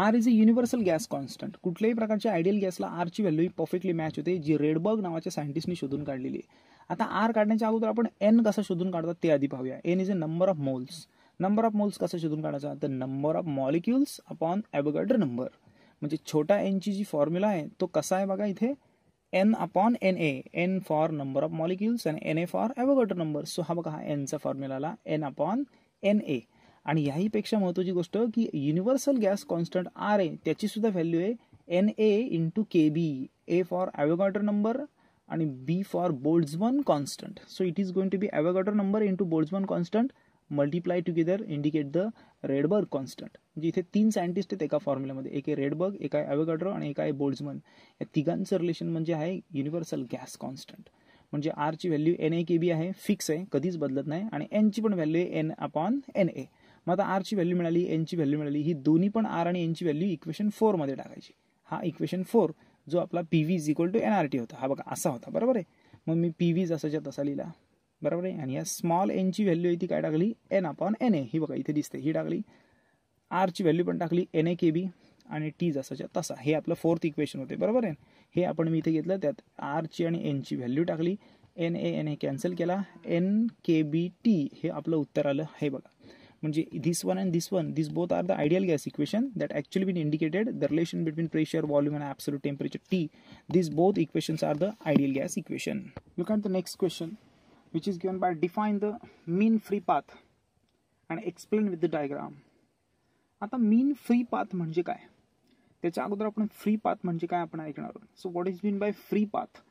R is a universal gas constant कुठल्याही प्रकारच्या आयडियल गॅसला आरची व्हॅल्यू ही परफेक्टली मॅच होते जी रेडबर्ग नावाच्या सायंटिस्टनी शोधून काढलेली आहे आता आर काढण्याच्या अगोदर आपण एन कसं शोधून काढतात ते आधी पाहूया n is a number of moles number of moles कसं शोधून काढायचा तर number of molecules upon Avogadro number म्हणजे छोटा एनची जी फॉर्म्युला आहे तो कसा आहे बघा इथे n upon N A N for number of molecules आणि N A for Avogadro number so हा बघा हा एनचा formula n upon N A आणि याहीपेक्षा महत्त्वाची गोष्ट की युनिव्हर्सल गॅस कॉन्स्टंट आर आहे त्याची सुद्धा व्हॅल्यू आहे N A into K B A for Avogadro number आणि B for one constant so it is going to be Avogadro number in Boltzmann constant multiply together indicate the Rydberg constant म्हणजे इथे तीन scientist आहेत एका फॉर्म्युलामध्ये एक आहे Rydberg एक आहे ॲव्हॅगॉड्रो आणि एक आहे बोल्ट्झमन या तिघांचं रिलेशन म्हणजे आहे युनिव्हर्सल गॅस कॉन्स्टंट म्हणजे आरची व्हॅल्यू एन ए के बी आहे फिक्स आहे कधीच बदलत नाही आणि एनची पण व्हॅल्यू आहे एन अपॉन एन ए मग आता आरची व्हॅल्यू मिळाली एनची व्हॅल्यू मिळाली ही दोन्ही पण आर आणि एनची व्हॅल्यू इक्वेशन फोरमध्ये टाकायची हा इक्वेशन फोर जो आपला P V is equal to N R T होता हा बघा असा होता बरोबर आहे मग मी पी व्ही जसाच्या तसा लिहिला बरोबर आहे आणि या स्मॉल एनची व्हॅल्यू आहे ती काय टाकली एन अपॉन एन ए ही बघा इथे दिसते ही टाकली आरची व्हॅल्यू पण टाकली एन ए के बी आणि टी जसाच्या तसा हे आपलं फोर्थ इक्वेशन होते बरोबर आहे हे आपण मी इथे घेतलं त्यात आरची आणि एनची व्हॅल्यू टाकली N A N A cancel केला एन के बी टी हे आपलं उत्तर आलं हे बघा म्हणजे this one and this one this both are the ideal gas equation that actually been indicated the relation between pressure volume and absolute temperature T this both equations are the ideal gas equation look at the next question which is given by define the mean free path and explain with the diagram आता mean free path म्हणजे काय त्याच्या अगोदर आपण free path म्हणजे काय आपण ऐकणार आहोत so what is mean by free path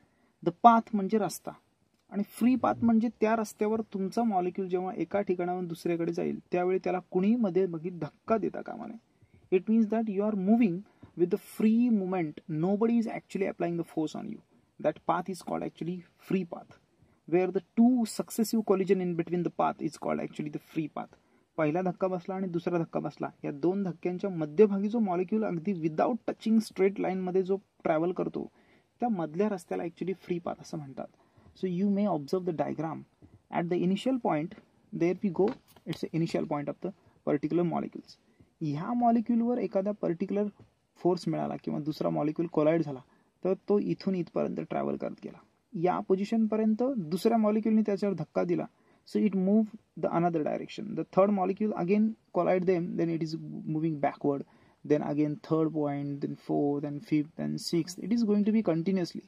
the path म्हणजे रस्ता आणि फ्री पाथ म्हणजे त्या रस्त्यावर तुमचा मॉलिक्यूल जेव्हा एका ठिकाणाहून दुसऱ्याकडे जाईल त्यावेळी त्याला कुणी मध्ये बघित धक्का देता कामा नये it means that you are moving with the free movement nobody is actually applying the force on you that path is called actually free path where the two successive collision in between the path is called actually the free path पहिला धक्का बसला आणि दुसरा धक्का बसला या दोन धक्क्यांच्या मध्यभागी जो मॉलिक्यूल अगदी विदाऊट टचिंग स्ट्रेट लाईनमध्ये जो ट्रॅव्हल करतो त्या मधल्या रस्त्याला ॲक्च्युली फ्री पाथ असं म्हणतात so you may observe the diagram at the initial point there we go it's the initial point of the particular molecules ya molecule var ekada particular force milala kiwa dusra molecule collide zala tar to ithun it paryant travel karat gela ya position paryant dusra molecule ni tyachyar dhakka dila so it move the another direction the third molecule again collide them then it is moving backward then again third point then fourth then fifth then sixth it is going to be continuously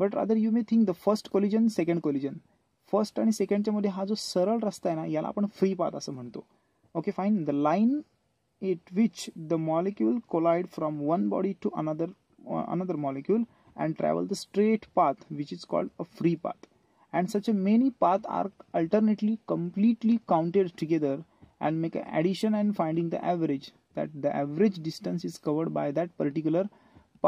but rather you may think the first collision second collision first आणि सेकंडच्या मध्ये हा जो सरळ रस्ता आहे ना याला आपण फ्री पाथ असं म्हणतो okay fine the line it which the molecule collide from one body to another another uh, molecule and travel the straight path which is called a free path and such a many path are alternately completely counted together and make addition and finding the average that the average distance is covered by that particular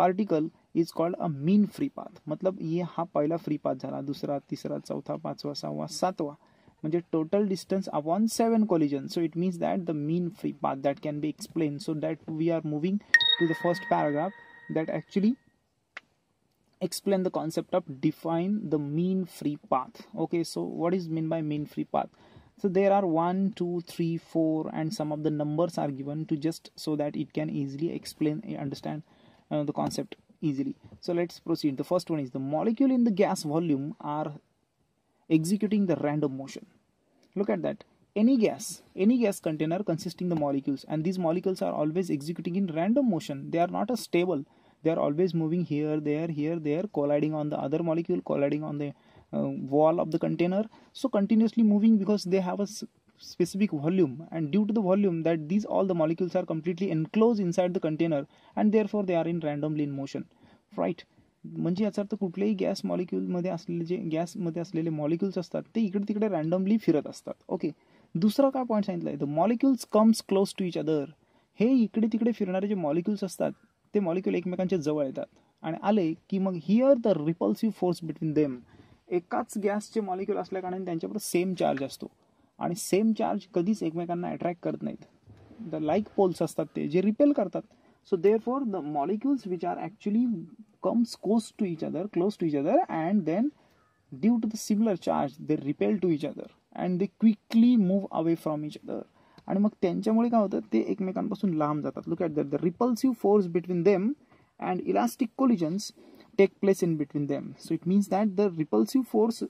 particle is called a mean free path मतलब ये हा पहिला free path झाला दुसरा तिसरा चौथा पाचवा सहावा सातवा म्हणजे total distance upon seven collision so it means that the mean free path that can be explain so that we are moving to the first paragraph that actually explain the concept of define the mean free path okay so what is mean by mean free path so there are one two three four and some of the numbers are given to just so that it can easily explain understand uh, the concept easily. So let's proceed. The first one is the molecule in the gas volume are executing the random motion. Look at that. Any gas, any gas container consisting the molecules and these molecules are always executing in random motion. They are not a stable. They are always moving here, there, here, there, colliding on the other molecule, colliding on the uh, wall of the container. So continuously moving because they have a specific volume and due to the volume that these all the molecules are completely enclosed inside the container and therefore they are in randomly in motion right म्हणजे याचा अर्थ कुठल्याही gas मॉलिक्युलमध्ये असलेले जे गॅसमध्ये असलेले molecules असतात ते इकडे तिकडे रँडमली फिरत असतात ओके दुसरा काय पॉईंट सांगितलं the molecules comes close to each other हे इकडे तिकडे फिरणारे जे मॉलिक्युल्स असतात ते मॉलिक्युल एकमेकांच्या जवळ येतात आणि आले की मग here the repulsive force between them एकाच गॅसचे मॉलिक्युल असल्या कारण त्यांच्यावर सेम चार्ज असतो आणि सेम चार्ज कधीच एकमेकांना अट्रॅक्ट करत नाहीत द लाईक पोल्स असतात ते जे रिपेल करतात so therefore the molecules which are actually comes close to each other close to each other and then due to the similar charge they repel to each other and they quickly move away from each other आणि मग त्यांच्यामुळे काय होतं ते एकमेकांपासून लांब जातात look at that the repulsive force between them and elastic collisions take place in between them so it means that the repulsive force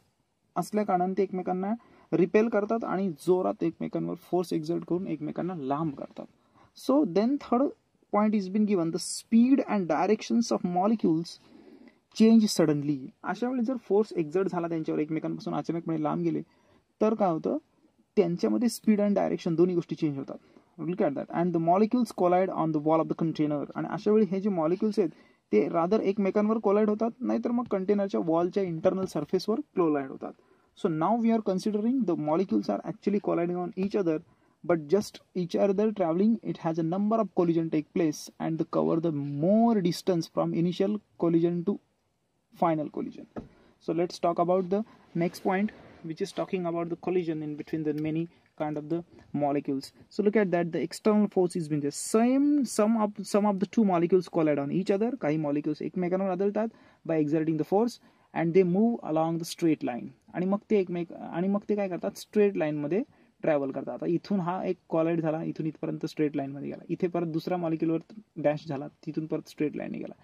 असल्या कारणाने ते एकमेकांना रिपेल करतात आणि जोरात एकमेकांवर फोर्स एक्झर्ट करून एकमेकांना लांब करतात so then third point is been given the speed and directions of molecules change suddenly अशा वेळी जर फोर्स एक्झर्ट झाला त्यांच्यावर एकमेकांपासून अचानकपणे लांब गेले तर काय होतं त्यांच्यामध्ये स्पीड अँड डायरेक्शन दोन्ही गोष्टी चेंज होतात look at that and the molecules collide on the wall of the container आणि अशा वेळी हे जे मॉलिक्युल्स आहेत ते रादर एकमेकांवर कोलाइड होतात नाहीतर मग कंटेनरच्या वॉलच्या इंटरनल सर्फेसवर क्लोलाइड होतात So now we are considering the molecules are actually colliding on each other, but just each other traveling, it has a number of collision take place and the cover the more distance from initial collision to final collision. So let's talk about the next point, which is talking about the collision in between the many kind of the molecules so look at that the external force is been the same some of some of the two molecules collide on each other kai molecules एकमेकांवर आदळतात by exerting the force and they move along the straight line आणि मग ते एकमेक आणि मग ते काय करतात स्ट्रेट लाईनमध्ये ट्रॅव्हल करतात आता इथून हा एक कॉलाईड झाला इथून इथपर्यंत स्ट्रेट लाईनमध्ये गेला इथे परत दुसरा मॉलिक्युलवर डॅश झाला तिथून परत स्ट्रेट लाईनने गेला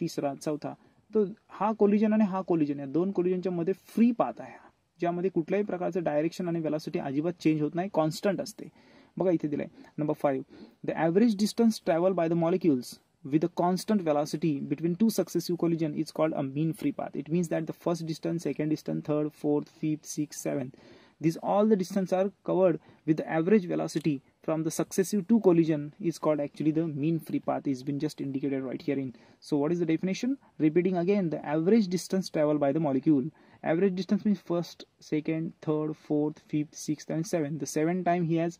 तिसरा चौथा तो हा कोलिजन आणि हा कोलिजन या दोन कोलिजनच्या मध्ये फ्री पाथ आहे ज्यामध्ये कुठल्याही प्रकारचं डायरेक्शन आणि वेलासिटी अजिबात चेंज होत नाही कॉन्स्टंट असते बघा इथे दिलंय number five the average distance travel by the molecules with a constant velocity between two successive collision is called a mean free path it means that the first distance second distance third fourth fifth sixth seventh these all the distance are covered with the average velocity from the successive two collision is called actually the mean free path is been just indicated right here in so what is the definition repeating again the average distance traveled by the molecule average distance means first second third fourth fifth sixth and seventh the seventh time he has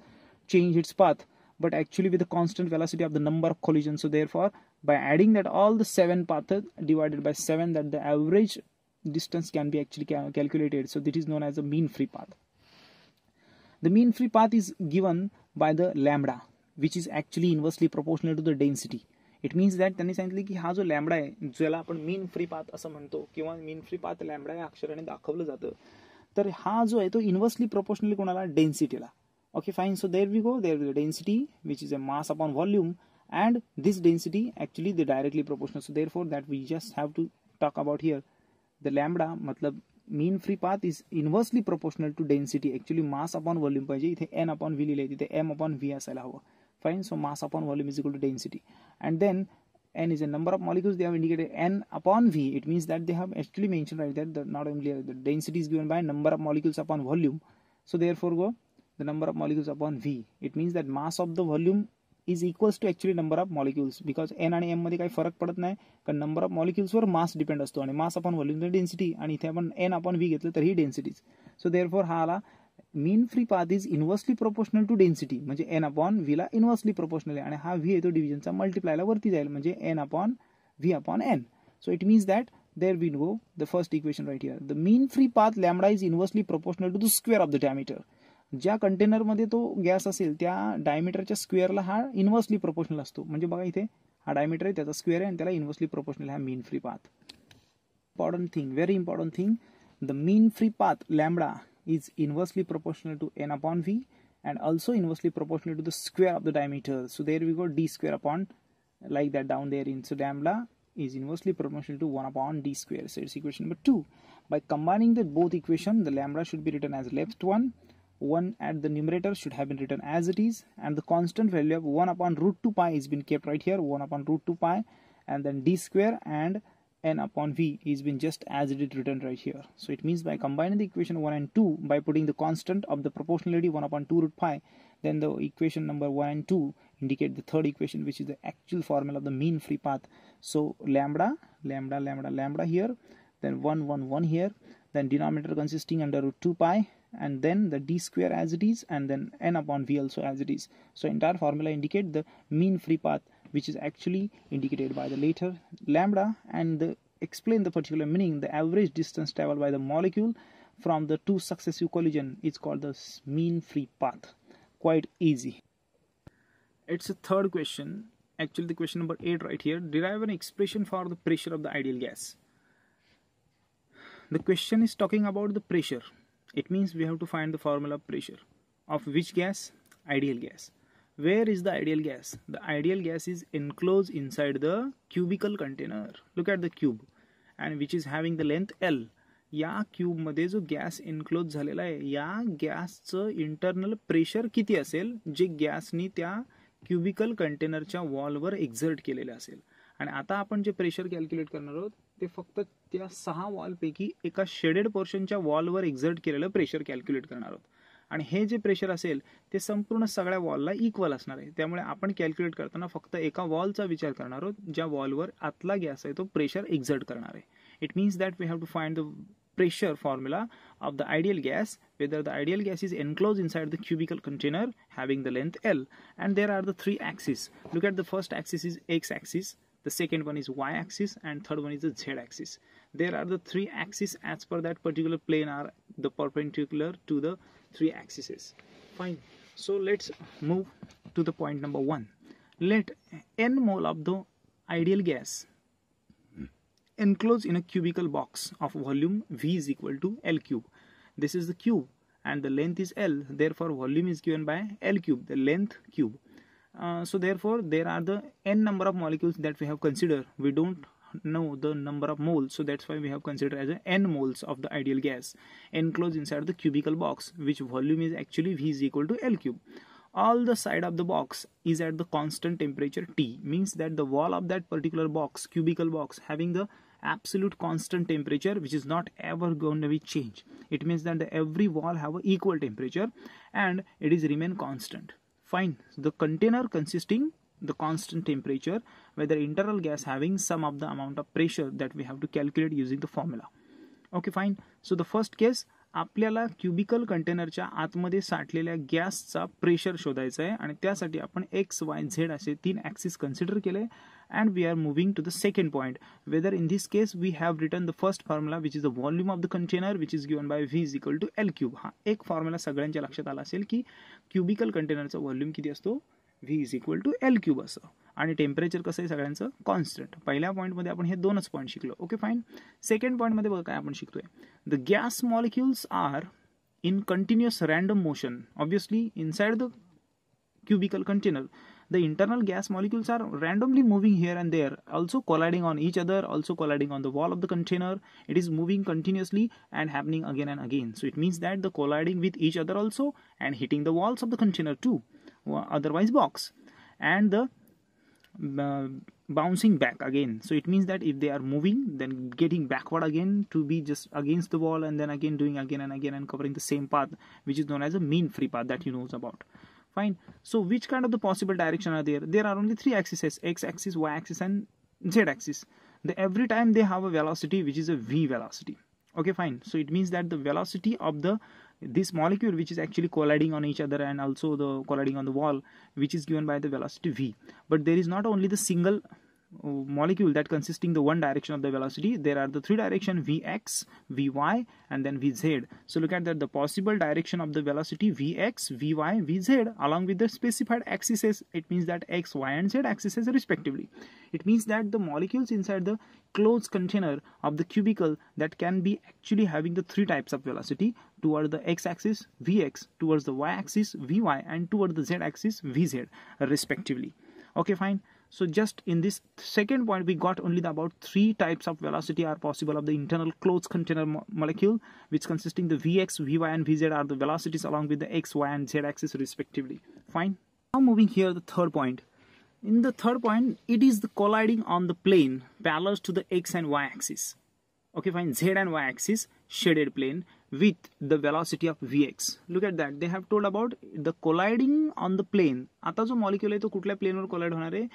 changed its path but actually with the constant velocity of the number of collisions so therefore by adding that all the seven paths divided by seven that the average distance can be actually cal calculated so this is known as the mean free path the mean free path is given by the lambda which is actually inversely proportional to the density It means that त्यांनी सांगितले की हा जो lambda आहे ज्याला आपण मीन free path असं म्हणतो किंवा मीन फ्री पाथ लॅम्बडा या अक्षराने दाखवलं जातं तर हा जो आहे तो इन्व्हर्सली प्रोपोर्शनली कोणाला डेन्सिटीला okay fine so there we go there is the density which is a mass upon volume and this density actually they directly proportional so therefore that we just have to talk about here the lambda matlab mean free path is inversely proportional to density actually mass upon volume पाहिजे n upon upon V लिहिले m upon v as I have. Fine So mass upon volume is equal to density, and then n is a number of molecules they have indicated n upon v it means that they have actually mentioned right there that not only the density is given by number of molecules upon volume so therefore go the number of molecules upon v it means that mass of the volume is equals to actually number of molecules because N आणि मध्ये काही फरक पडत नाही कारण number of वर मास depend असतो आणि मास आपण व्हॉल्यूम डेन्सिटी आणि इथे आपण एन अपॉन व्ही घेतलं तर ही डेन्सिटीज सो देअर फॉर हा आला mean free path is inversely proportional to density म्हणजे एन अपॉन ला इन्व्हर्सली प्रोपोर्शनल आहे आणि हा व्ही आहे तो डिव्हिजनचा मल्टिप्लायला वरती जाईल म्हणजे N upon V upon N so it means that there we go the first equation right here the mean free path lambda is inversely proportional to the square of the diameter ज्या कंटेनरमध्ये तो gas असेल त्या डायमीटरच्या स्क्वेअरला हा inversely proportional असतो म्हणजे बघा इथे हा डायमीटर आहे त्याचा स्क्वेअर आहे आणि त्याला इन्व्हर्सली प्रोपोर्शनल हा mean free path important thing very important thing the mean free path lambda is inversely proportional to N upon V and also inversely proportional to the square of the diameter so there we go D square upon like that down there in so is is inversely proportional to 1 upon d square so it's equation number 2. By combining the both equation the lambda should B return edge left one 1 at the numerator should have been written as it is and the constant value of 1 upon root 2 pi is been kept right here 1 upon root 2 pi and then d square and n upon v is been just as it is written right here. So it means by combining the equation 1 and 2 by putting the constant of the proportionality 1 upon 2 root pi then the equation number 1 and 2 indicate the third equation which is the actual formula of the mean free path. So lambda, lambda, lambda, lambda here then 1, 1, 1 here then denominator consisting under root 2 pi and then the d square as it is and then n upon v also as it is so entire formula indicate the mean free path which is actually indicated by the later lambda and the, explain the particular meaning the average distance traveled by the molecule from the two successive collision is called the mean free path quite easy it's a third question actually the question number 8 right here derive an expression for the pressure of the ideal gas the question is talking about the pressure It means we have to find the formula of pressure of which gas? Ideal gas. Where is the ideal gas? The ideal gas is enclosed inside the cubical container. Look at the cube and which is having the length L. या क्यूबमध्ये जो gas enclose झालेला आहे या गॅसचं internal pressure किती असेल जे गॅसनी त्या क्युबिकल कंटेनरच्या वॉलवर एक्झर्ट केलेले असेल आणि आता आपण जे प्रेशर कॅल्क्युलेट करणार आहोत ते फक्त त्या सहा वॉलपैकी एका शेडेड पोर्शनच्या वॉलवर एक्झर्ट केलेलं प्रेशर कॅल्क्युलेट करणार आहोत आणि हे जे प्रेशर असेल ते संपूर्ण सगळ्या वॉलला इक्वल असणार आहे त्यामुळे आपण कॅल्क्युलेट करताना फक्त एका वॉलचा विचार करणार आहोत ज्या वॉलवर आतला गॅस आहे तो प्रेशर एक्झर्ट करणार आहे it means that we have to find the pressure formula of the ideal gas whether the ideal gas is enclose side the cubical container having the length L and there are the three axis look at the first axis is X axis the second one is y-axis and third one is the z-axis there are the three axes as per that particular plane are the perpendicular to the three axes fine so let's move to the point number one let n mole of the ideal gas enclosed in a cubical box of volume v is equal to l cube this is the cube and the length is l therefore volume is given by l cube the length cube uh, so therefore there are the n number of molecules that we have considered we don't know the number of moles so that's why we have considered as n moles of the ideal gas enclosed inside the cubical box which volume is actually v is equal to l cube all the side of the box is at the constant temperature T means that the wall of that particular box cubical box having the absolute constant temperature which is not ever going to be changed it means that the every wall have a equal temperature and it is remain constant find the container consisting the constant temperature where internal gas having some of the amount of pressure that we have to calculate using the formula okay fine so the first case आपल्याला cubical कंटेनरच्या आतमध्ये साठलेल्या गॅसचा pressure शोधायचा आहे आणि त्यासाठी आपण x, y, z असे तीन ॲक्सिस कन्सिडर केले and we are moving to the second point whether in this case we have written the first formula which is the volume of the container which is given by v is equal to L cube हा एक formula सगळ्यांच्या लक्षात आला असेल की cubical कंटेनरचा volume किती असतो V is equal to L cube असं आणि टेम्परेचर कसं आहे सगळ्यांचं कॉन्स्टंट पहिल्या पॉईंटमध्ये आपण हे दोनच पॉईंट शिकलो ओके फाईन सेकंड पॉईंटमध्ये बघा काय आपण शिकतोय the gas molecules are in continuous random motion obviously inside the cubical container the internal gas molecules are randomly moving here and there also colliding on each other also colliding on the wall of the container it is moving continuously and happening again and again so it means that the colliding with each other also and hitting the walls of the container too otherwise box and the uh, bouncing back again so it means that if they are moving then getting backward again to be just against the wall and then again doing again and again and covering the same path which is known as a mean free path that you knows about fine so which kind of the possible direction are there there are only three axes x-axis y-axis and z-axis the, every time they have a velocity which is a v velocity okay fine so it means that the velocity of the this molecule which is actually colliding on each other and also the colliding on the wall which is given by the velocity v but there is not only the single uh, molecule that consisting the one direction of the velocity there are the three direction vx vy and then vz so look at that the possible direction of the velocity vx vy vz along with the specified axes it means that x y and z axes respectively it means that the molecules inside the closed container of the cubicle that can be actually having the three types of velocity toward the x-axis vx towards the y-axis vy and toward the z-axis vz respectively okay fine so just in this second point we got only about three types of velocity are possible of the internal closed container mo molecule which consisting the vx vy and vz are the velocities along with the x y and z axis respectively fine now moving here the third point in the third point it is the colliding on the plane parallel to the x and y axis okay fine z and y axis shaded plane with the velocity of vx look at that they have told about the colliding on the plane आता जो molecule आहे तो plane प्लेनवर collide होणार आहे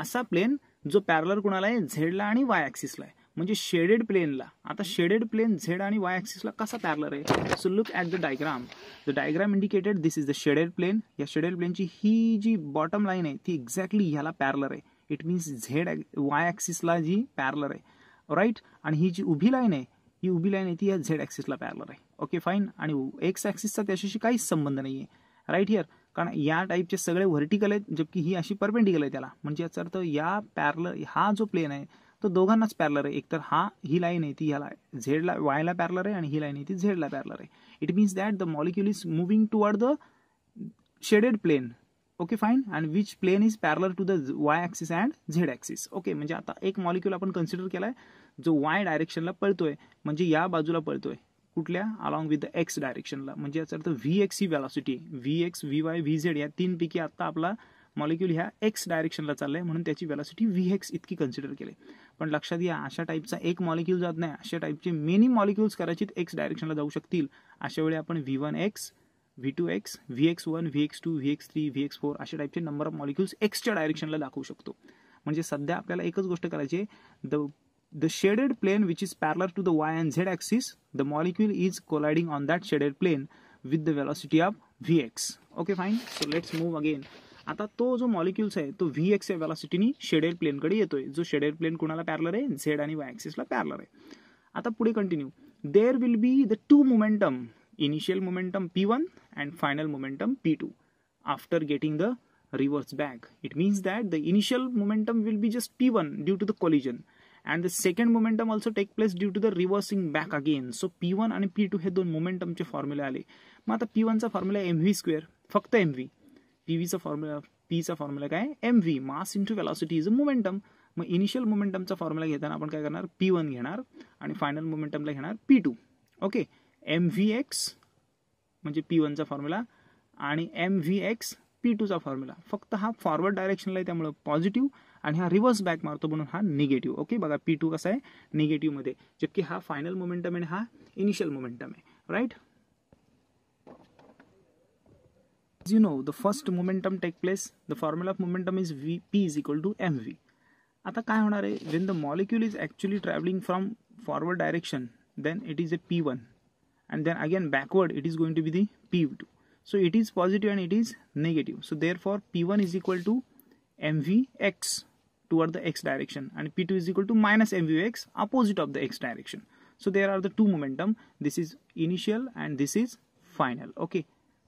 असा plain जो parallel कुणाला आहे झेडला आणि वाय ॲक्सिसला आहे म्हणजे शेडेड प्लेनला आता शेडेड प्लेन झेड आणि वाय ॲक्सिसला कसा पॅरलर आहे so look at the diagram the diagram indicated this is the shaded plane या शेडेड प्लेनची ही जी बॉटम लाईन आहे ती एक्झॅक्टली ह्याला पॅरलर आहे इट मीन्स झेड वाय ॲक्सिसला जी पॅरलर आहे राईट आणि ही जी उभी लाईन आहे ही उभी लाईन आहे ती या झेड ॲक्सिसला पॅरलर आहे ओके फाईन आणि एक्स ॲक्सिसचा त्याच्याशी काहीच संबंध नाही आहे राईट हिअर कारण या टाईपचे सगळे व्हर्टिकल आहेत जबकी ही अशी परपेंडिकल आहे त्याला म्हणजे याचा अर्थ या पॅरल हा जो प्लेन आहे तो दोघांनाच पॅरलर आहे एकतर हा ही लाईन आहे ती ह्याला झेडला वायला पॅरलर आहे आणि ही लाईन आहे ती झेडला पॅरलर आहे it means that the molecule is moving toward the shaded plane okay fine and which plane is parallel to the Y axis and Z axis okay म्हणजे आता एक मॉलिक्युल आपण कन्सिडर केला जो वाय डायरेक्शनला पळतोय म्हणजे या बाजूला पळतोय कुठल्या अलॉंग विथ द एक्स डायरेक्शनला म्हणजे याचा अर्थ व्ही एक्स ही velocity V X V Y V Z या तीनपैकी आत्ता आपला मॉलिक्युल ह्या एक्स डायरेक्शनला चाललं आहे म्हणून त्याची व्हॅलॉसिटी व्ही एक्स इतकी कन्सिडर केली पण लक्षात घ्या अशा टाईपचा एक मॉलिक्यूल जात नाही अशा टाईपचे मेनी मॉलिक्युल्स कदाचित एक्स डायरेक्शनला जाऊ शकतील अशा वेळी आपण V one X V two X V X one V X two V X three V X four अशा टाईपचे नंबर ऑफ मॉलिक्युल्स एक्सच्या डायरेक्शनला दाखवू शकतो म्हणजे सध्या आपल्याला एकच गोष्ट करायची the The shaded plane which is parallel to the y and z axis, the molecule is colliding on that shaded plane with the velocity of vx. Okay fine. So let's move again. आता तो जो molecules आहे तो V x या वेलॉसिटीनी shaded प्लेनकडे येतोय जो shaded plane कुणाला पॅरलर आहे झेड आणि वाय ॲक्सिसला पॅरलर आहे आता पुढे continue there will be the two momentum initial momentum P one and final momentum P two after getting the reverse back. It means that the initial momentum will be just P1 due to the collision and the second momentum also take place due to the reversing back again so P one आणि P two हे दोन मोमेंटमचे फॉर्म्युले आले मग आता P वनचा फॉर्म्युला एम व्ही स्क्वेअर फक्त एम व्ही पी व्हीचा फॉर्म्युला पीचा फॉर्म्युला काय M V mass into velocity is a momentum मग इनिशियल मोमेंटमचा फॉर्म्युला घेताना आपण काय करणार पी वन घेणार आणि फायनल मोमेंटमला घेणार P two okay M V X म्हणजे पी वनचा फॉर्म्युला आणि एम व्ही एक्स पी टूचा फॉर्म्युला फक्त हा फॉरवर्ड डायरेक्शनला आहे त्यामुळं पॉझिटिव्ह आणि हा रिव्हर्स बॅक मारतो म्हणून हा निगेटिव्ह ओके बघा पी टू कसा आहे निगेटिव्हमध्ये जबकी हा फायनल मोमेंटम आणि हा इनिशियल मोमेंटम आहे right no the first momentum take place the formula of momentum is V P is equal to M V आता काय होणार आहे when the molecule is actually travelling from forward direction then it is a P one and then again backward it is going to be the P to so it is positive and it is negative so therefore P one is equal to M V X toward the x direction and p2 is equal to minus mvx opposite of the x direction so there are the two momentum this is initial and this is final okay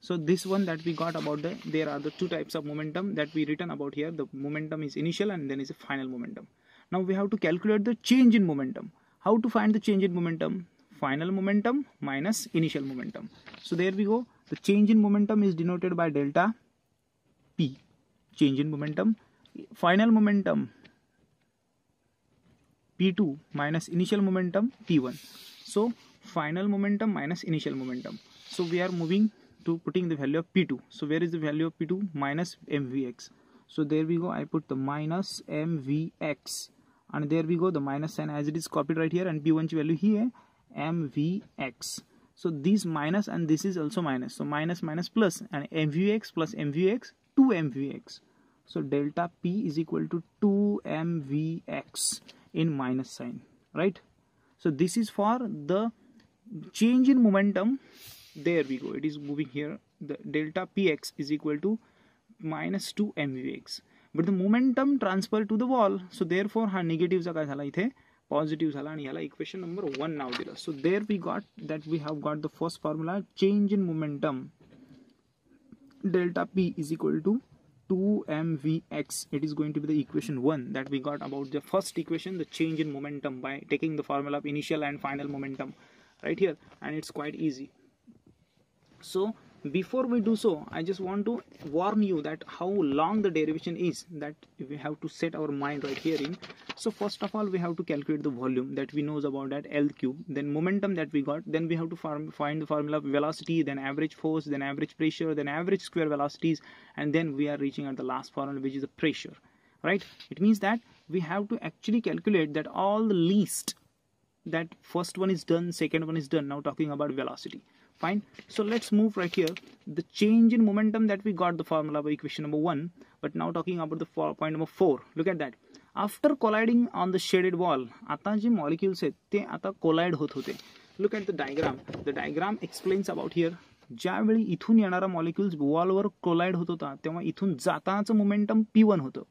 so this one that we got about the there are the two types of momentum that we written about here the momentum is initial and then is a final momentum now we have to calculate the change in momentum how to find the change in momentum final momentum minus initial momentum so there we go the change in momentum is denoted by delta p change in momentum final momentum P2 minus initial momentum P1. So final momentum minus initial momentum. So we are moving to putting the value of P2. So where is the value of P2? Minus MVX. So there we go. I put the minus MVX and there we go. The minus sign as it is copied right here and P1 value here MVX. So this minus and this is also minus. So minus minus plus and MVX plus MVX 2 MVX. So delta P is equal to 2 MVX in minus sign right so this is for the change in momentum there we go it is moving here the delta px is equal to minus 2 x. but the momentum transfer to the wall so therefore ha negatives are like positive equation number one now so there we got that we have got the first formula change in momentum delta p is equal to 2mvx it is going to be the equation 1 that we got about the first equation the change in momentum by taking the formula of initial and final momentum right here and it's quite easy so before we do so i just want to warn you that how long the derivation is that we have to set our mind right here in so first of all we have to calculate the volume that we knows about that l cube then momentum that we got then we have to find the formula of velocity then average force then average pressure then average square velocities and then we are reaching at the last formula which is the pressure right it means that we have to actually calculate that all the least that first one is done second one is done now talking about velocity fine so let's move right here the change in momentum that we got the formula equation equation one but but talking talking the the point number four look at that after colliding on the shaded wall आता जे molecules आहेत ते आता collide होत होते look at the diagram the diagram explains about here ज्यावेळी इथून येणारा मॉलिक्युल्स वॉलवर कोलाइड होत होता तेव्हा इथून जातानाचं मोमेंटम पी वन होतं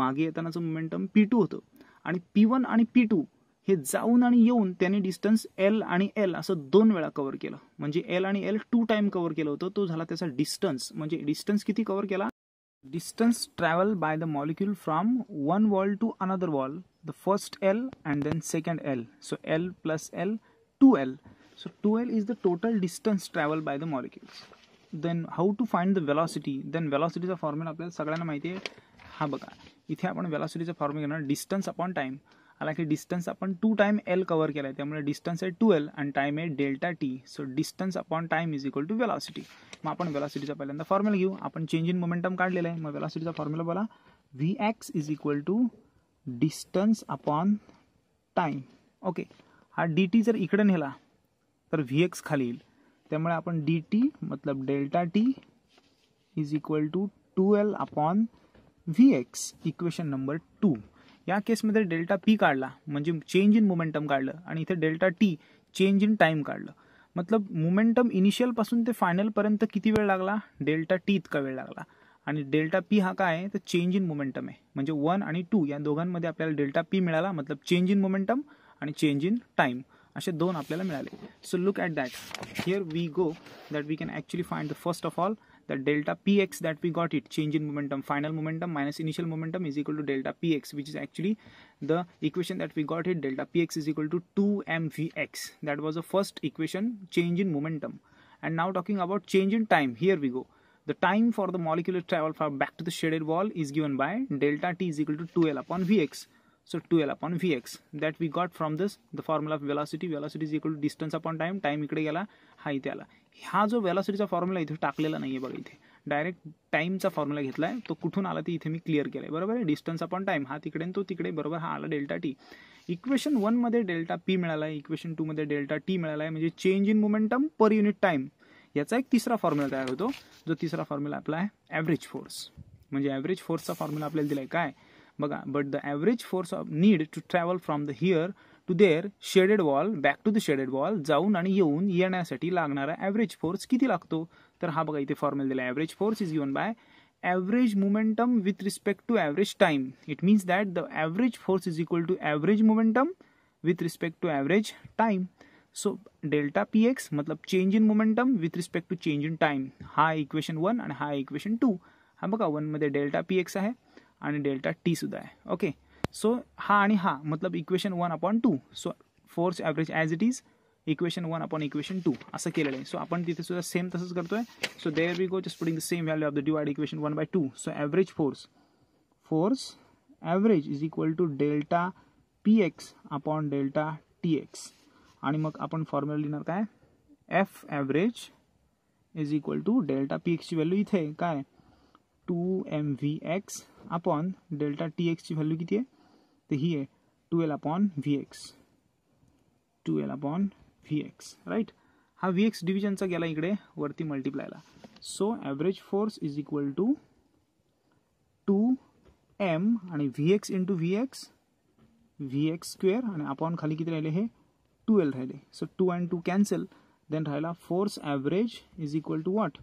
मागे येतानाचं मोमेंटम पी टू होतं आणि पी वन आणि पी टू हे जाऊन आणि येऊन त्याने डिस्टन्स एल आणि एल असं दोन वेळा कव्हर केलं म्हणजे एल आणि एल टू टाइम कव्हर केलं होतं तो झाला त्याचा डिस्टन्स म्हणजे डिस्टन्स किती कव्हर केला distance travel by the molecule from one wall to another wall the first L and then second L so L plus L two L so two L is the total distance travel by the molecules then how to find the velocity then वेलॉसिटीचा formula आपल्याला सगळ्यांना माहिती आहे हा बघा इथे आपण वेलॉसिटीचा फॉर्म्युला घेणार डिस्टन्स अपॉन टाईम हालांकि डिस्टन्स आपण टू टाइम एल कवर केला आहे त्यामुळे डिस्टन्स आहे टू एल आणि टाईम आहे delta T so distance upon time is equal to velocity मग आपण वेलासिटीचा पहिल्यांदा फॉर्म्युला घेऊ आपण चेंज इन मोमेंटम काढलेला आहे मग का फॉर्म्युला बोला V X is equal to distance upon time okay हा डी टी जर इकडे नेला तर व्ही एक्स खाली येईल त्यामुळे आपण डी टी मतलब delta T is equal to two L upon V X equation number two या केसमध्ये डेल्टा पी काढला म्हणजे चेंज इन मोमेंटम काढलं आणि इथे delta T change in time काढलं मतलब मोमेंटम इनिशियलपासून ते फायनलपर्यंत किती वेळ लागला डेल्टा टी इतका वेळ लागला आणि डेल्टा पी हा काय आहे तर चेंज इन मोमेंटम आहे म्हणजे वन आणि टू या दोघांमध्ये आपल्याला डेल्टा पी मिळाला मतलब चेंज इन मोमेंटम आणि चेंज इन टाईम असे दोन आपल्याला मिळाले so look at that here we go that we can actually find the first of all that delta px that we got it change in momentum final momentum minus initial momentum is equal to delta px which is actually the equation that we got it delta px is equal to 2mvx that was the first equation change in momentum and now talking about change in time here we go the time for the molecular travel from back to the shaded wall is given by delta t is equal to 2l upon vx so 2l upon vx that we got from this the formula of velocity velocity is equal to distance upon time time इकडे गेला हा इथे हा जो वेलासिटीचा formula इथे टाकलेला नाहीये आहे बघा इथे डायरेक्ट टाइमचा फॉर्म्युला घेतलाय तो कुठून आला ते इथे मी क्लिअर केला बरोबर आहे डिस्टन्स अपॉन टाईम हा तिकडे तो तिकडे बरोबर हा आला डेल्टा टी इक्वेशन मध्ये डेल्टा पी मिळालाय इक्वेशन इक्वेशन मध्ये डेल्टा टी मिळाला आहे म्हणजे change in momentum per unit time याचा एक तिसरा फॉर्म्युला तयार होतो जो तिसरा फॉर्म्युला आपला आहे एवरेज फोर्स म्हणजे ॲव्हरेज फोर्सचा फॉर्म्युला आपल्याला दिला काय बघा but the average force of need to travel from the here to there shaded wall back to the shaded wall जाऊन आणि येऊन येण्यासाठी लागणारा ॲव्हरेज फोर्स किती लागतो तर हा बघा इथे फॉर्म्युला दिला average force is given by average momentum with respect to average time it means that the average force is equal to average momentum with respect to average time so delta P X मतलब change in momentum with respect to change in time हा equation one आणि हा equation two हा बघा वनमध्ये delta P x आहे आणि delta T सुद्धा आहे ओके सो हा आणि हा मतलब equation one upon two so force average as it is equation one upon equation two असं केलेलं आहे सो आपण तिथे सुद्धा सेम तसंच करतोय so there we go just putting the same value of the divide equation one by two so average force force average is equal to delta P X upon delta T X आणि मग आपण formula लिहिणार काय F average is equal to delta P एक्सची value इथे काय two M V X upon delta T एक्सची व्हॅल्यू किती आहे तर ही आहे two L upon V X two L upon V X right हा व्ही एक्स डिव्हिजनचा गेला इकडे वरती मल्टिप्लायला so average force is equal to two M आणि V X into V X V X square आणि अपॉन खाली किती राहिले हे टू एल राहिले so two and two cancel then राहिला force average is equal to what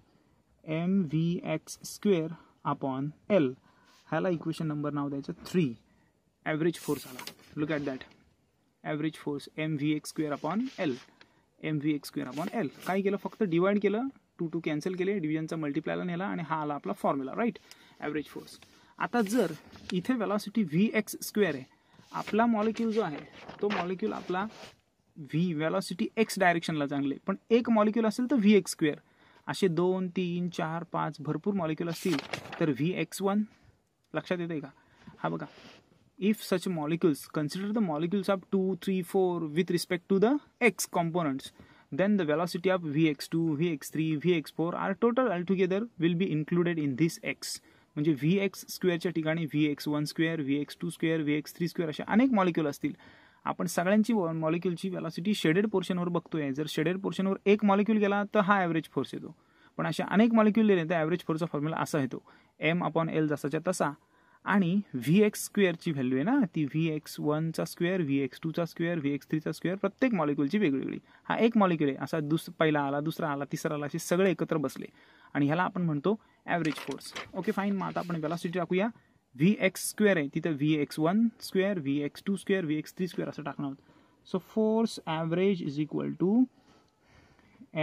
M V X square upon L ह्याला equation number नाव द्यायचं थ्री ॲव्हरेज फोर्स आला look at that average force M V X square upon L M V X square upon L काय केलं फक्त divide केलं to to cancel केले डिव्हिजनचा मल्टिप्लायला नेला आणि हा आला आपला फॉर्म्युला राईट ॲव्हरेज फोर्स आता जर इथे वेलॉसिटी व्ही एक्स स्क्वेअर आहे आपला मॉलिक्यूल जो आहे तो मॉलिक्यूल आपला व्ही वेलॉसिटी एक्स डायरेक्शनला चांगले पण एक मॉलिक्यूल असेल तर व्ही एक्स स्क्वेअर असे दोन तीन चार पाच भरपूर मॉलिक्यूल असतील तर व्ही एक्स वन लक्षात येते का हा बघा if such molecules consider the molecules of 2 3 4 with respect to the x components then the velocity of vx2 vx3 vx4 are total altogether will be included in this x म्हणजे V X स्क्वेअरच्या ठिकाणी V X one square V X two square V X three square अशा अनेक molecule असतील आपण सगळ्यांची मॉलिक्युलची velocity shaded पोर्शनवर बघतोय जर शेडेड पोर्शनवर एक मॉलिक्युल गेला तर हा ॲव्हरेज फोर्स येतो पण अशा अनेक मॉलिक्युल लेले तर ॲव्हरेज फोर्सचा फॉर्म्युला असा येतो एम अपॉन एल जसाच्या तसा आणि व्ही एक्स स्क्वेअरची व्हॅल्यू आहे ना ती व्ही एक्स वनचा स्क्वेअर व्ही एक्स टूचा स्क्वेअर व्ही एक्स थ्रीचा स्क्वेअर प्रत्येक मॉलिक्युलची वेगवेगळी हा एक मॉलिक्युल आहे असा दुस पहिला आला दुसरा आला तिसरा आला असे सगळे एकत्र बसले आणि ह्याला आपण म्हणतो ॲव्हरेज फोर्स ओके फाईन मग आता आपण वेलॉसिटी टाकूया व्ही एक्स स्क्वेअर आहे तिथं V X one square V X two square V X three square असं टाकणार आहोत so force average is equal to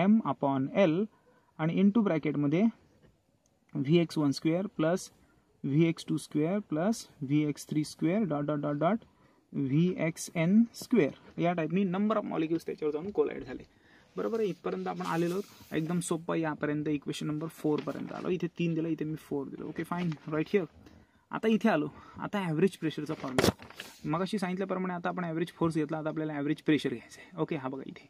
M upon L आणि इन टू ब्रॅकेटमध्ये V X one square plus V X two square plus V X three square dot dot dot dot V X N square या टाईपनी number of molecules त्याच्यावर जाऊन collide झाले बरोबर आहे इथपर्यंत आपण आलेलो एकदम सोपं यापर्यंत इक्वेशन नंबर फोरपर्यंत आलो इथे तीन दिलं इथे मी फोर दिलं ओके फाईन राईट हिअर आता इथे आलो आता ॲव्हरेज प्रेशरचा फॉर्म्युला मग अशी सांगितल्याप्रमाणे आता आपण ॲव्हरेज फोर्स घेतला आता आपल्याला ॲव्हरेज प्रेशर घ्यायचं आहे ओके हा बघा इथे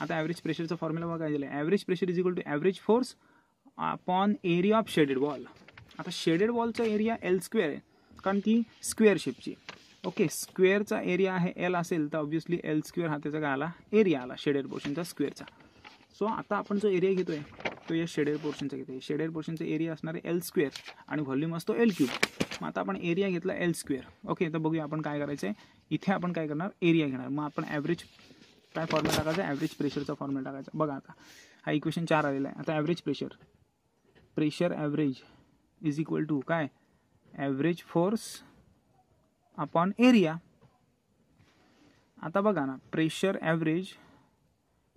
आता ॲव्हरेज प्रेशरचा फॉर्म्युला बघा दिला average pressure is equal to average force upon area of shaded wall आता शेडेड वॉलचा एरिया एल स्क्वेअर आहे कारण ती स्क्वेअर शेपची ओके स्क्वेअरचा एरिया आहे एल असेल तर ऑब्व्हियसली एल स्क्वेअर हा त्याचा काय आला एरिया आला शेडेड पोर्शनचा स्क्वेअरचा सो आता आपण जो एरिया घेतोय तो या शेडेड पोर्शनचा घेतो शेडेड पोर्शनचा एरिया असणार आहे एल स्क्वेअर आणि व्हॉल्यूम असतो एल क्यूब मग आता आपण एरिया घेतला एल स्क्वेअर ओके तर बघूया आपण काय करायचं आहे इथे आपण काय करणार एरिया घेणार मग आपण ॲव्हरेज काय फॉर्म्युला टाकायचा ॲव्हरेज प्रेशरचा फॉर्म्युला टाकायचा बघा आता हा इक्वेशन चार आलेला आहे आता average pressure pressure average is equal to काय ॲव्हरेज फोर्स अपॉन एरिया आता बघा ना pressure average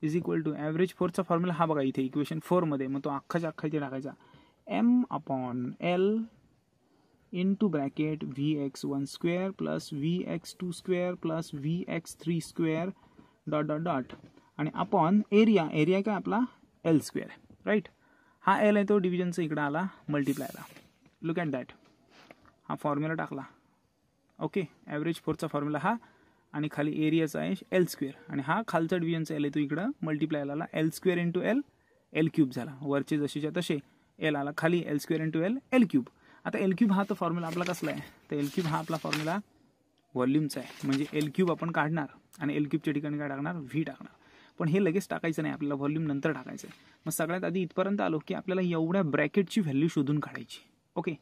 is equal to average फोर्सचा फॉर्म्युला हा बघा इथे इक्वेशन फोरमध्ये मग तो अख्खाच्या अख्खा इथे टाकायचा M upon L into bracket V X one square plus V X two square plus V X three square dot dot dot आणि अपॉन एरिया एरिया काय आपला एल स्क्वेअर राईट हा एल आहे तो डिव्हिजनचा इकडं आला मल्टिप्लायला लुक अँड दॅट हा फॉर्म्युला टाकला ओके ॲव्हरेज फोरचा फॉर्म्युला हा आणि खाली एरियाचा आहे एल स्क्वेअर आणि हा खालचा डिव्हिजनचा एल आहे तो इकडं मल्टिप्लायला आला L square into L L cube झाला वरचे जसेच्या तसे एल आला खाली L square into L L cube आता एल क्यूब हा तो फॉर्म्युला आपला कसला आहे तर एल क्यूब हा आपला फॉर्म्युला व्हॉल्यूमचा आहे म्हणजे एल क्यूब आपण काढणार आणि एल क्यूबच्या ठिकाणी काय टाकणार व्ही टाकणार पण हे लगेच टाकायचं नाही आपल्याला व्हॉल्यूम नंतर टाकायचं आहे मग सगळ्यात आधी इथपर्यंत आलो की आपल्याला एवढ्या ब्रॅकेटची व्हॅल्यू शोधून काढायची ओके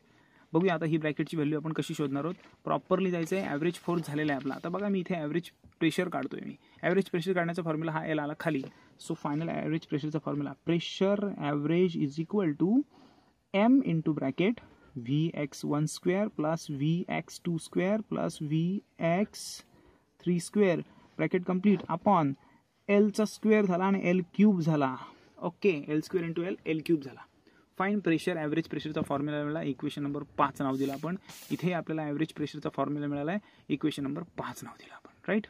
बघूया आता ही ब्रॅकेटची व्हॅल्यू आपण कशी शोधणार आहोत प्रॉपरली जायचं आहे ॲव्हरेज फोर्स झालेला आहे आपला आता बघा मी इथे ॲव्हरेज प्रेशर काढतोय मी ॲव्हरेज प्रेशर काढण्याचा फॉर्म्युला हा एल आला खाली सो फायनल ॲव्हरेज प्रेशरचा formula pressure average is equal to M into bracket V X one square plus V X two square plus V X three square bracket complete upon एलचा square झाला आणि L cube झाला okay L square into L L cube झाला fine pressure average प्रेशरचा formula मिळाला equation number पाच नाव दिलं आपण इथे आपल्याला ॲव्हरेज प्रेशरचा फॉर्म्युला मिळाला आहे इक्वेशन नंबर पाच नाव दिलं आपण राईट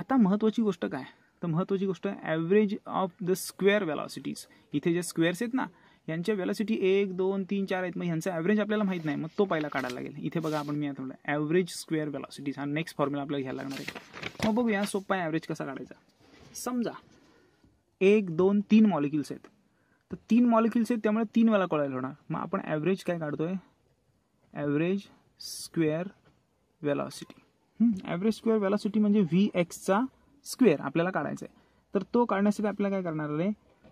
आता महत्त्वाची गोष्ट काय तर महत्त्वाची गोष्ट average of the square velocities इथे ज्या स्क्वेअर्स आहेत ना यांच्या वेलॉसिटी एक दोन तीन चार आहेत मग यांचा ॲव्हरेज आपल्याला माहीत नाही मग तो पहिला काढायला लागेल इथे बघा आपण मी आता ॲव्हरेज स्क्वेअर वेलॉसिटीज हा नेक्स्ट फॉर्म्युला आपल्याला घ्यायला लागणार आहे मग बघूया सोपा ॲव्हरेज कसा काढायचा समजा एक दोन तीन मॉलिक्युल्स आहेत तर तीन मॉलिक्युल्स आहेत त्यामुळे तीन वेळा कळायला होणार मग आपण ॲव्हरेज काय काढतो आहे average square velocity average square velocity म्हणजे व्ही एक्सचा स्क्वेअर आपल्याला काढायचा आहे तर तो काढण्यासाठी आपल्याला काय करणार आहे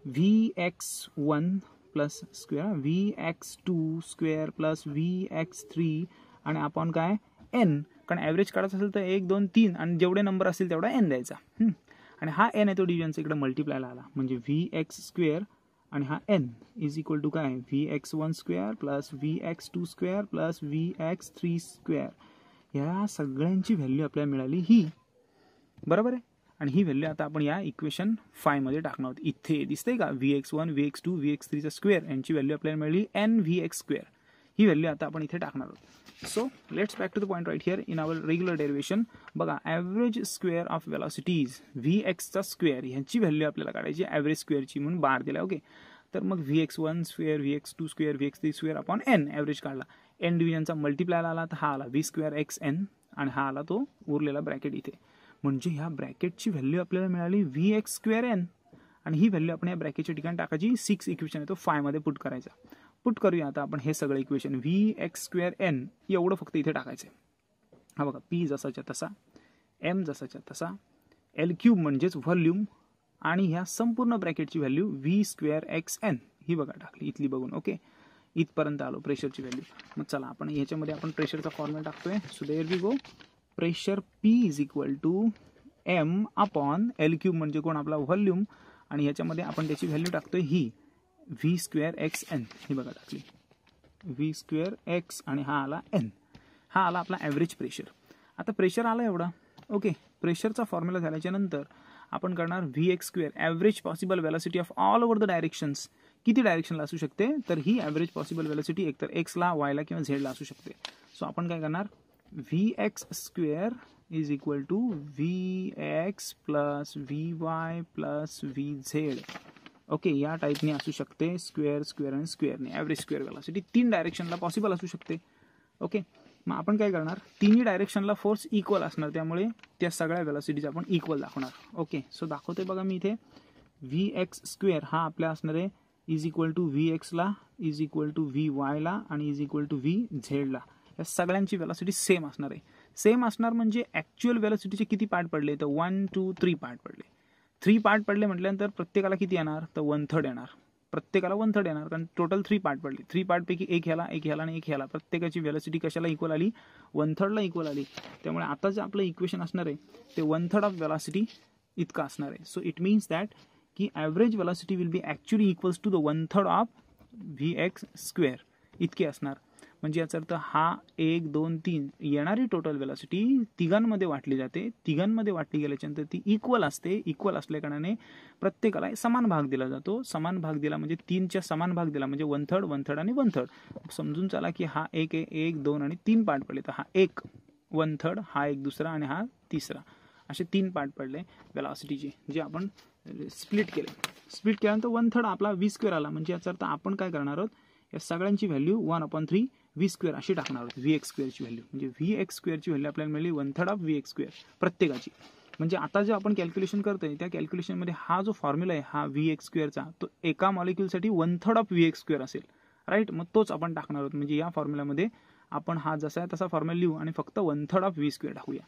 V X one plus square V X two square plus V X three आणि आपण काय एन कारण ॲव्हरेज काढायचं असेल तर एक दोन तीन आणि जेवढे नंबर असतील तेवढा एन द्यायचा आणि हा एन आहे तो डिव्हिजनचा इकडे मल्टिप्लायला आला म्हणजे व्ही एक्स स्क्वेअर आणि हा एन इज इक्वल टू काय V X one square plus V X two square plus V X three square ह्या सगळ्यांची व्हॅल्यू आपल्याला मिळाली ही बरोबर आहे आणि ही व्हॅल्यू आता आपण या इक्वेशन फायमध्ये टाकणार आहोत इथे दिसतंय का V X one V X two V X थ्रीचा स्क्वेअर यांची व्हॅल्यू आपल्याला मिळाली एन व्ही एक्स स्क्वेअर ही व्हॅल्यू आता आपण इथे टाकणार आहोत so let's back to the point right here in our regular derivation बघा average square of velocities V एक्सचा स्क्वेअर ह्यांची व्हॅल्यू आपल्याला काढायची ॲव्हरेज स्क्वेअरची म्हणून बार दिला ओके तर मग V X one square V X two square V X three square आपण एन ॲव्हरेज काढला एन डिव्हिजनचा मल्टिप्लाय आला तर हा आला व्ही स्क्वेअर एक्स एन आणि हा आला तो उरलेला ब्रॅकेट इथे म्हणजे ह्या ब्रॅकेटची व्हॅल्यू आपल्याला मिळाली व्ही एक्स स्क्वेअर एन आणि ही व्हॅल्यू आपण या ब्रॅकेटच्या ठिकाणी टाकायची सिक्स इक्वेशन आहे तो फायमध्ये पुट करायचा पुट करूया आता आपण हे सगळं equation V X square N एवढं फक्त इथे टाकायचं आहे हा बघा पी जसाच्या तसा एम जसाच्या तसा एल क्यूब म्हणजेच व्हॉल्यूम आणि ह्या संपूर्ण ब्रॅकेटची value V square X N ही बघा टाकली इथली बघून ओके इथपर्यंत आलो प्रेशरची व्हॅल्यू मग चला आपण याच्यामध्ये आपण प्रेशरचा फॉर्म्युला टाकतोय सुदैर there we go pressure P is equal to M upon L cube म्हणजे कोण आपला व्हॉल्यूम आणि ह्याच्यामध्ये आपण त्याची व्हॅल्यू टाकतोय ही व्ही स्क्वेअर एक्स एन हे बघा टाकली व्ही स्क्वेअर एक्स आणि हा आला एन हा आला आपला ॲव्हरेज प्रेशर आता प्रेशर आला एवढा ओके प्रेशरचा फॉर्म्युला झाल्याच्या नंतर आपण करणार V X square average possible velocity of all over the directions किती डायरेक्शनला असू शकते तर ही ॲव्हरेज पॉसिबल वेलॉसिटी एकतर एक्सला वायला किंवा झेडला असू शकते सो आपण काय करणार V X square is equal to V X plus V Y plus V Z okay या टाईपने असू शकते स्क्वेअर स्क्वेअर आणि स्क्वेअरने ॲव्हरेज स्क्वेअर व्हॅलासिटी तीन डायरेक्शनला पॉसिबल असू शकते ओके मग आपण काय करणार तिन्ही डायरेक्शनला फोर्स इक्वल असणार त्यामुळे त्या सगळ्या व्हॅलासिटीचा आपण इक्वल दाखवणार ओके सो दाखवते बघा मी इथे व्ही एक्स स्क्वेअर हा आपल्या असणार आहे इज इक्वल टू व्ही एक्सला इज इक्वल टू व्ही वायला आणि इज इक्वल टू व्ही झेडला या सगळ्यांची वेलॉसिटी सेम असणार आहे सेम असणार म्हणजे ॲक्च्युअल वेलासिटीचे किती पार्ट पडले तर वन टू थ्री पार्ट पडले थ्री पार्ट पडले म्हटल्यानंतर प्रत्येकाला किती येणार तर वन थर्ड येणार प्रत्येकाला वन थर्ड येणार कारण टोटल थ्री पार्ट पडले थ्री पार्टपैकी एक ह्याला एक ह्याला आणि एक ह्याला प्रत्येकाची व्हॅलासिटी कशाला इक्वल आली वन थर्डला इक्वल आली त्यामुळे आता जे आपलं इक्वेशन असणार आहे ते वन थर्ड ऑफ व्हॅलासिटी इतकं असणार आहे सो इट मीन्स दॅट की average velocity will be actually equals to the one third of V X square इतकी असणार म्हणजे याचा अर्थ हा एक दोन तीन येणारी टोटल वेलॉसिटी तिघांमध्ये वाटली जाते तिघांमध्ये वाटली गेल्याच्यानंतर ती इक्वल असते इक्वल असल्या कारणाने प्रत्येकाला समान भाग दिला जातो समान भाग दिला म्हणजे तीनच्या समान भाग दिला म्हणजे वन थर्ड वन थर्ड आणि वन थर्ड समजून चाला की हा एक एक दोन आणि तीन पार्ट पडले तर हा एक वन थर्ड हा एक दुसरा आणि हा तिसरा असे तीन पार्ट पडले वेलॉसिटीचे जे आपण स्प्लिट केले स्प्लिट केल्यानंतर वन थर्ड आपला वीस स्क्वेअर आला म्हणजे याचा अर्थ आपण काय करणार आहोत या सगळ्यांची value one upon three V square अशी टाकणार आहोत व्ही एक्स स्क्वेअरची व्हॅल्यू म्हणजे व्ही एक्स स्क्वेअरची व्हॅल्यू आपल्याला मिळाली one third of V X square प्रत्येकाची म्हणजे आता जे आपण कॅल्क्युलेशन करतोय त्या कॅल्क्युलेशनमध्ये हा जो फॉर्म्युला आहे हा व्ही एक्स स्क्वेअरचा तो एका मॉलिक्युलसाठी one third of V X square असेल राईट मग तोच आपण टाकणार आहोत म्हणजे या फॉर्म्युलामध्ये आपण हा जसा आहे तसा फॉर्म्युला लिहू आणि फक्त one third of V square टाकूया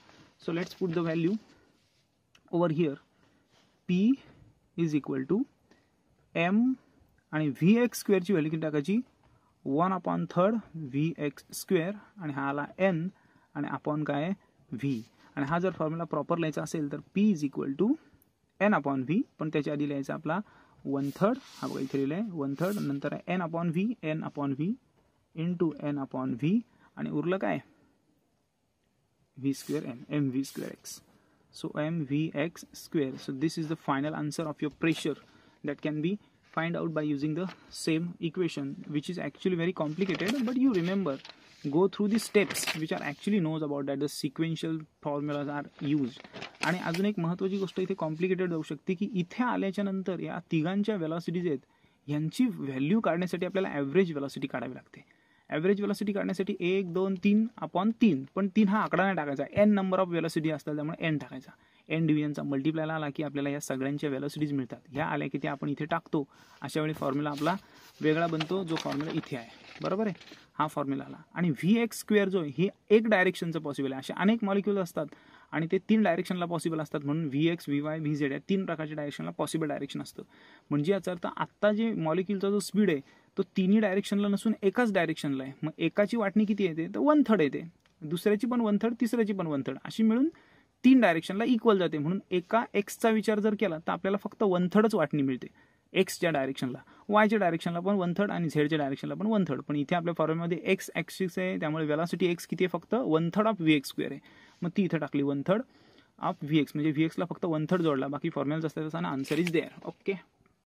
so let's put the value over here P is equal to M आणि व्ही एक्स स्क्वेअरची व्हॅल्यू किती टाकायची one upon third V X square आणि हा आला एन आणि अपॉन काय व्ही आणि हा जर फॉर्म्युला प्रॉपर लिहायचा असेल तर P is equal to N upon V पण त्याच्या आधी लिहायचा आपला वन थर्ड हा बघा इथे लिहिलं आहे वन थर्ड नंतर N upon V N upon V into N upon V आणि उरलं काय V square N M V square X so M V X square so this is the final answer of your pressure that can be find out by using the same equation which is actually very complicated but you remember go through the steps which are actually knows about that the sequential formulas are used आणि अजून एक महत्त्वाची गोष्ट इथे complicated जाऊ शकते की इथे आल्याच्या नंतर या तिघांच्या वेलॉसिटीज आहेत ह्यांची व्हॅल्यू काढण्यासाठी आपल्याला ॲव्हरेज वेलॉसिटी काढावी लागते ॲव्हरेज वेलॉसिटी काढण्यासाठी एक दोन तीन अपॉन तीन पण तीन हा आकडा नाही टाकायचा एन नंबर ऑफ वेलॉसिटी असतात त्यामुळे एन टाकायचा एन डिव्हिजनचा मल्टिप्लायला आला की आपल्याला या सगळ्यांच्या व्हॅलोसिटीज मिळतात ह्या आल्या की ते आपण इथे टाकतो अशा वेळी फॉर्म्युला आपला वेगळा बनतो जो फॉर्म्युला इथे आहे बरोबर आहे हा फॉर्म्युला आला आणि व्ही एक्स स्क्वेअर जो आहे हे एक डायरेक्शनचं पॉसिबल आहे असे अनेक मॉलिक्युल असतात आणि ते तीन डायरेक्शनला पॉसिबल असतात म्हणून V X V Y V Z या तीन प्रकारच्या डायरेक्शनला पॉसिबल डायरेक्शन असतं म्हणजे याचा अर्थ आत्ता जे मॉलिक्युलचा जो स्पीड आहे तो तिन्ही डायरेक्शनला नसून एकाच डायरेक्शनला आहे मग एकाची वाटणी किती येते तर वन थर्ड येते दुसऱ्याची पण वन थर्ड तिसऱ्याची पण वन थर्ड अशी मिळून तीन डायरेक्शनला इक्वल जाते म्हणून एका एक्सचा विचार जर केला तर आपल्याला फक्त वन थर्डच वाटणी मिळते एक्सच्या डायरेक्शनला वायच्या डायरेक्शनला पण वन थर्ड आणि झेडच्या डायरेक्शनला पण वन थर्ड पण इथे आपल्या फॉर्ममध्ये एक्स ॲक्सिस आहे त्यामुळे वेलासिटी एक्स किती आहे फक्त one third of V X square आहे मग ती इथं टाकली one third of V X म्हणजे व्ही एक्सला फक्त वन थर्ड जोडला बाकी फॉर्म्युला असतात आन्सर इज देअर ओके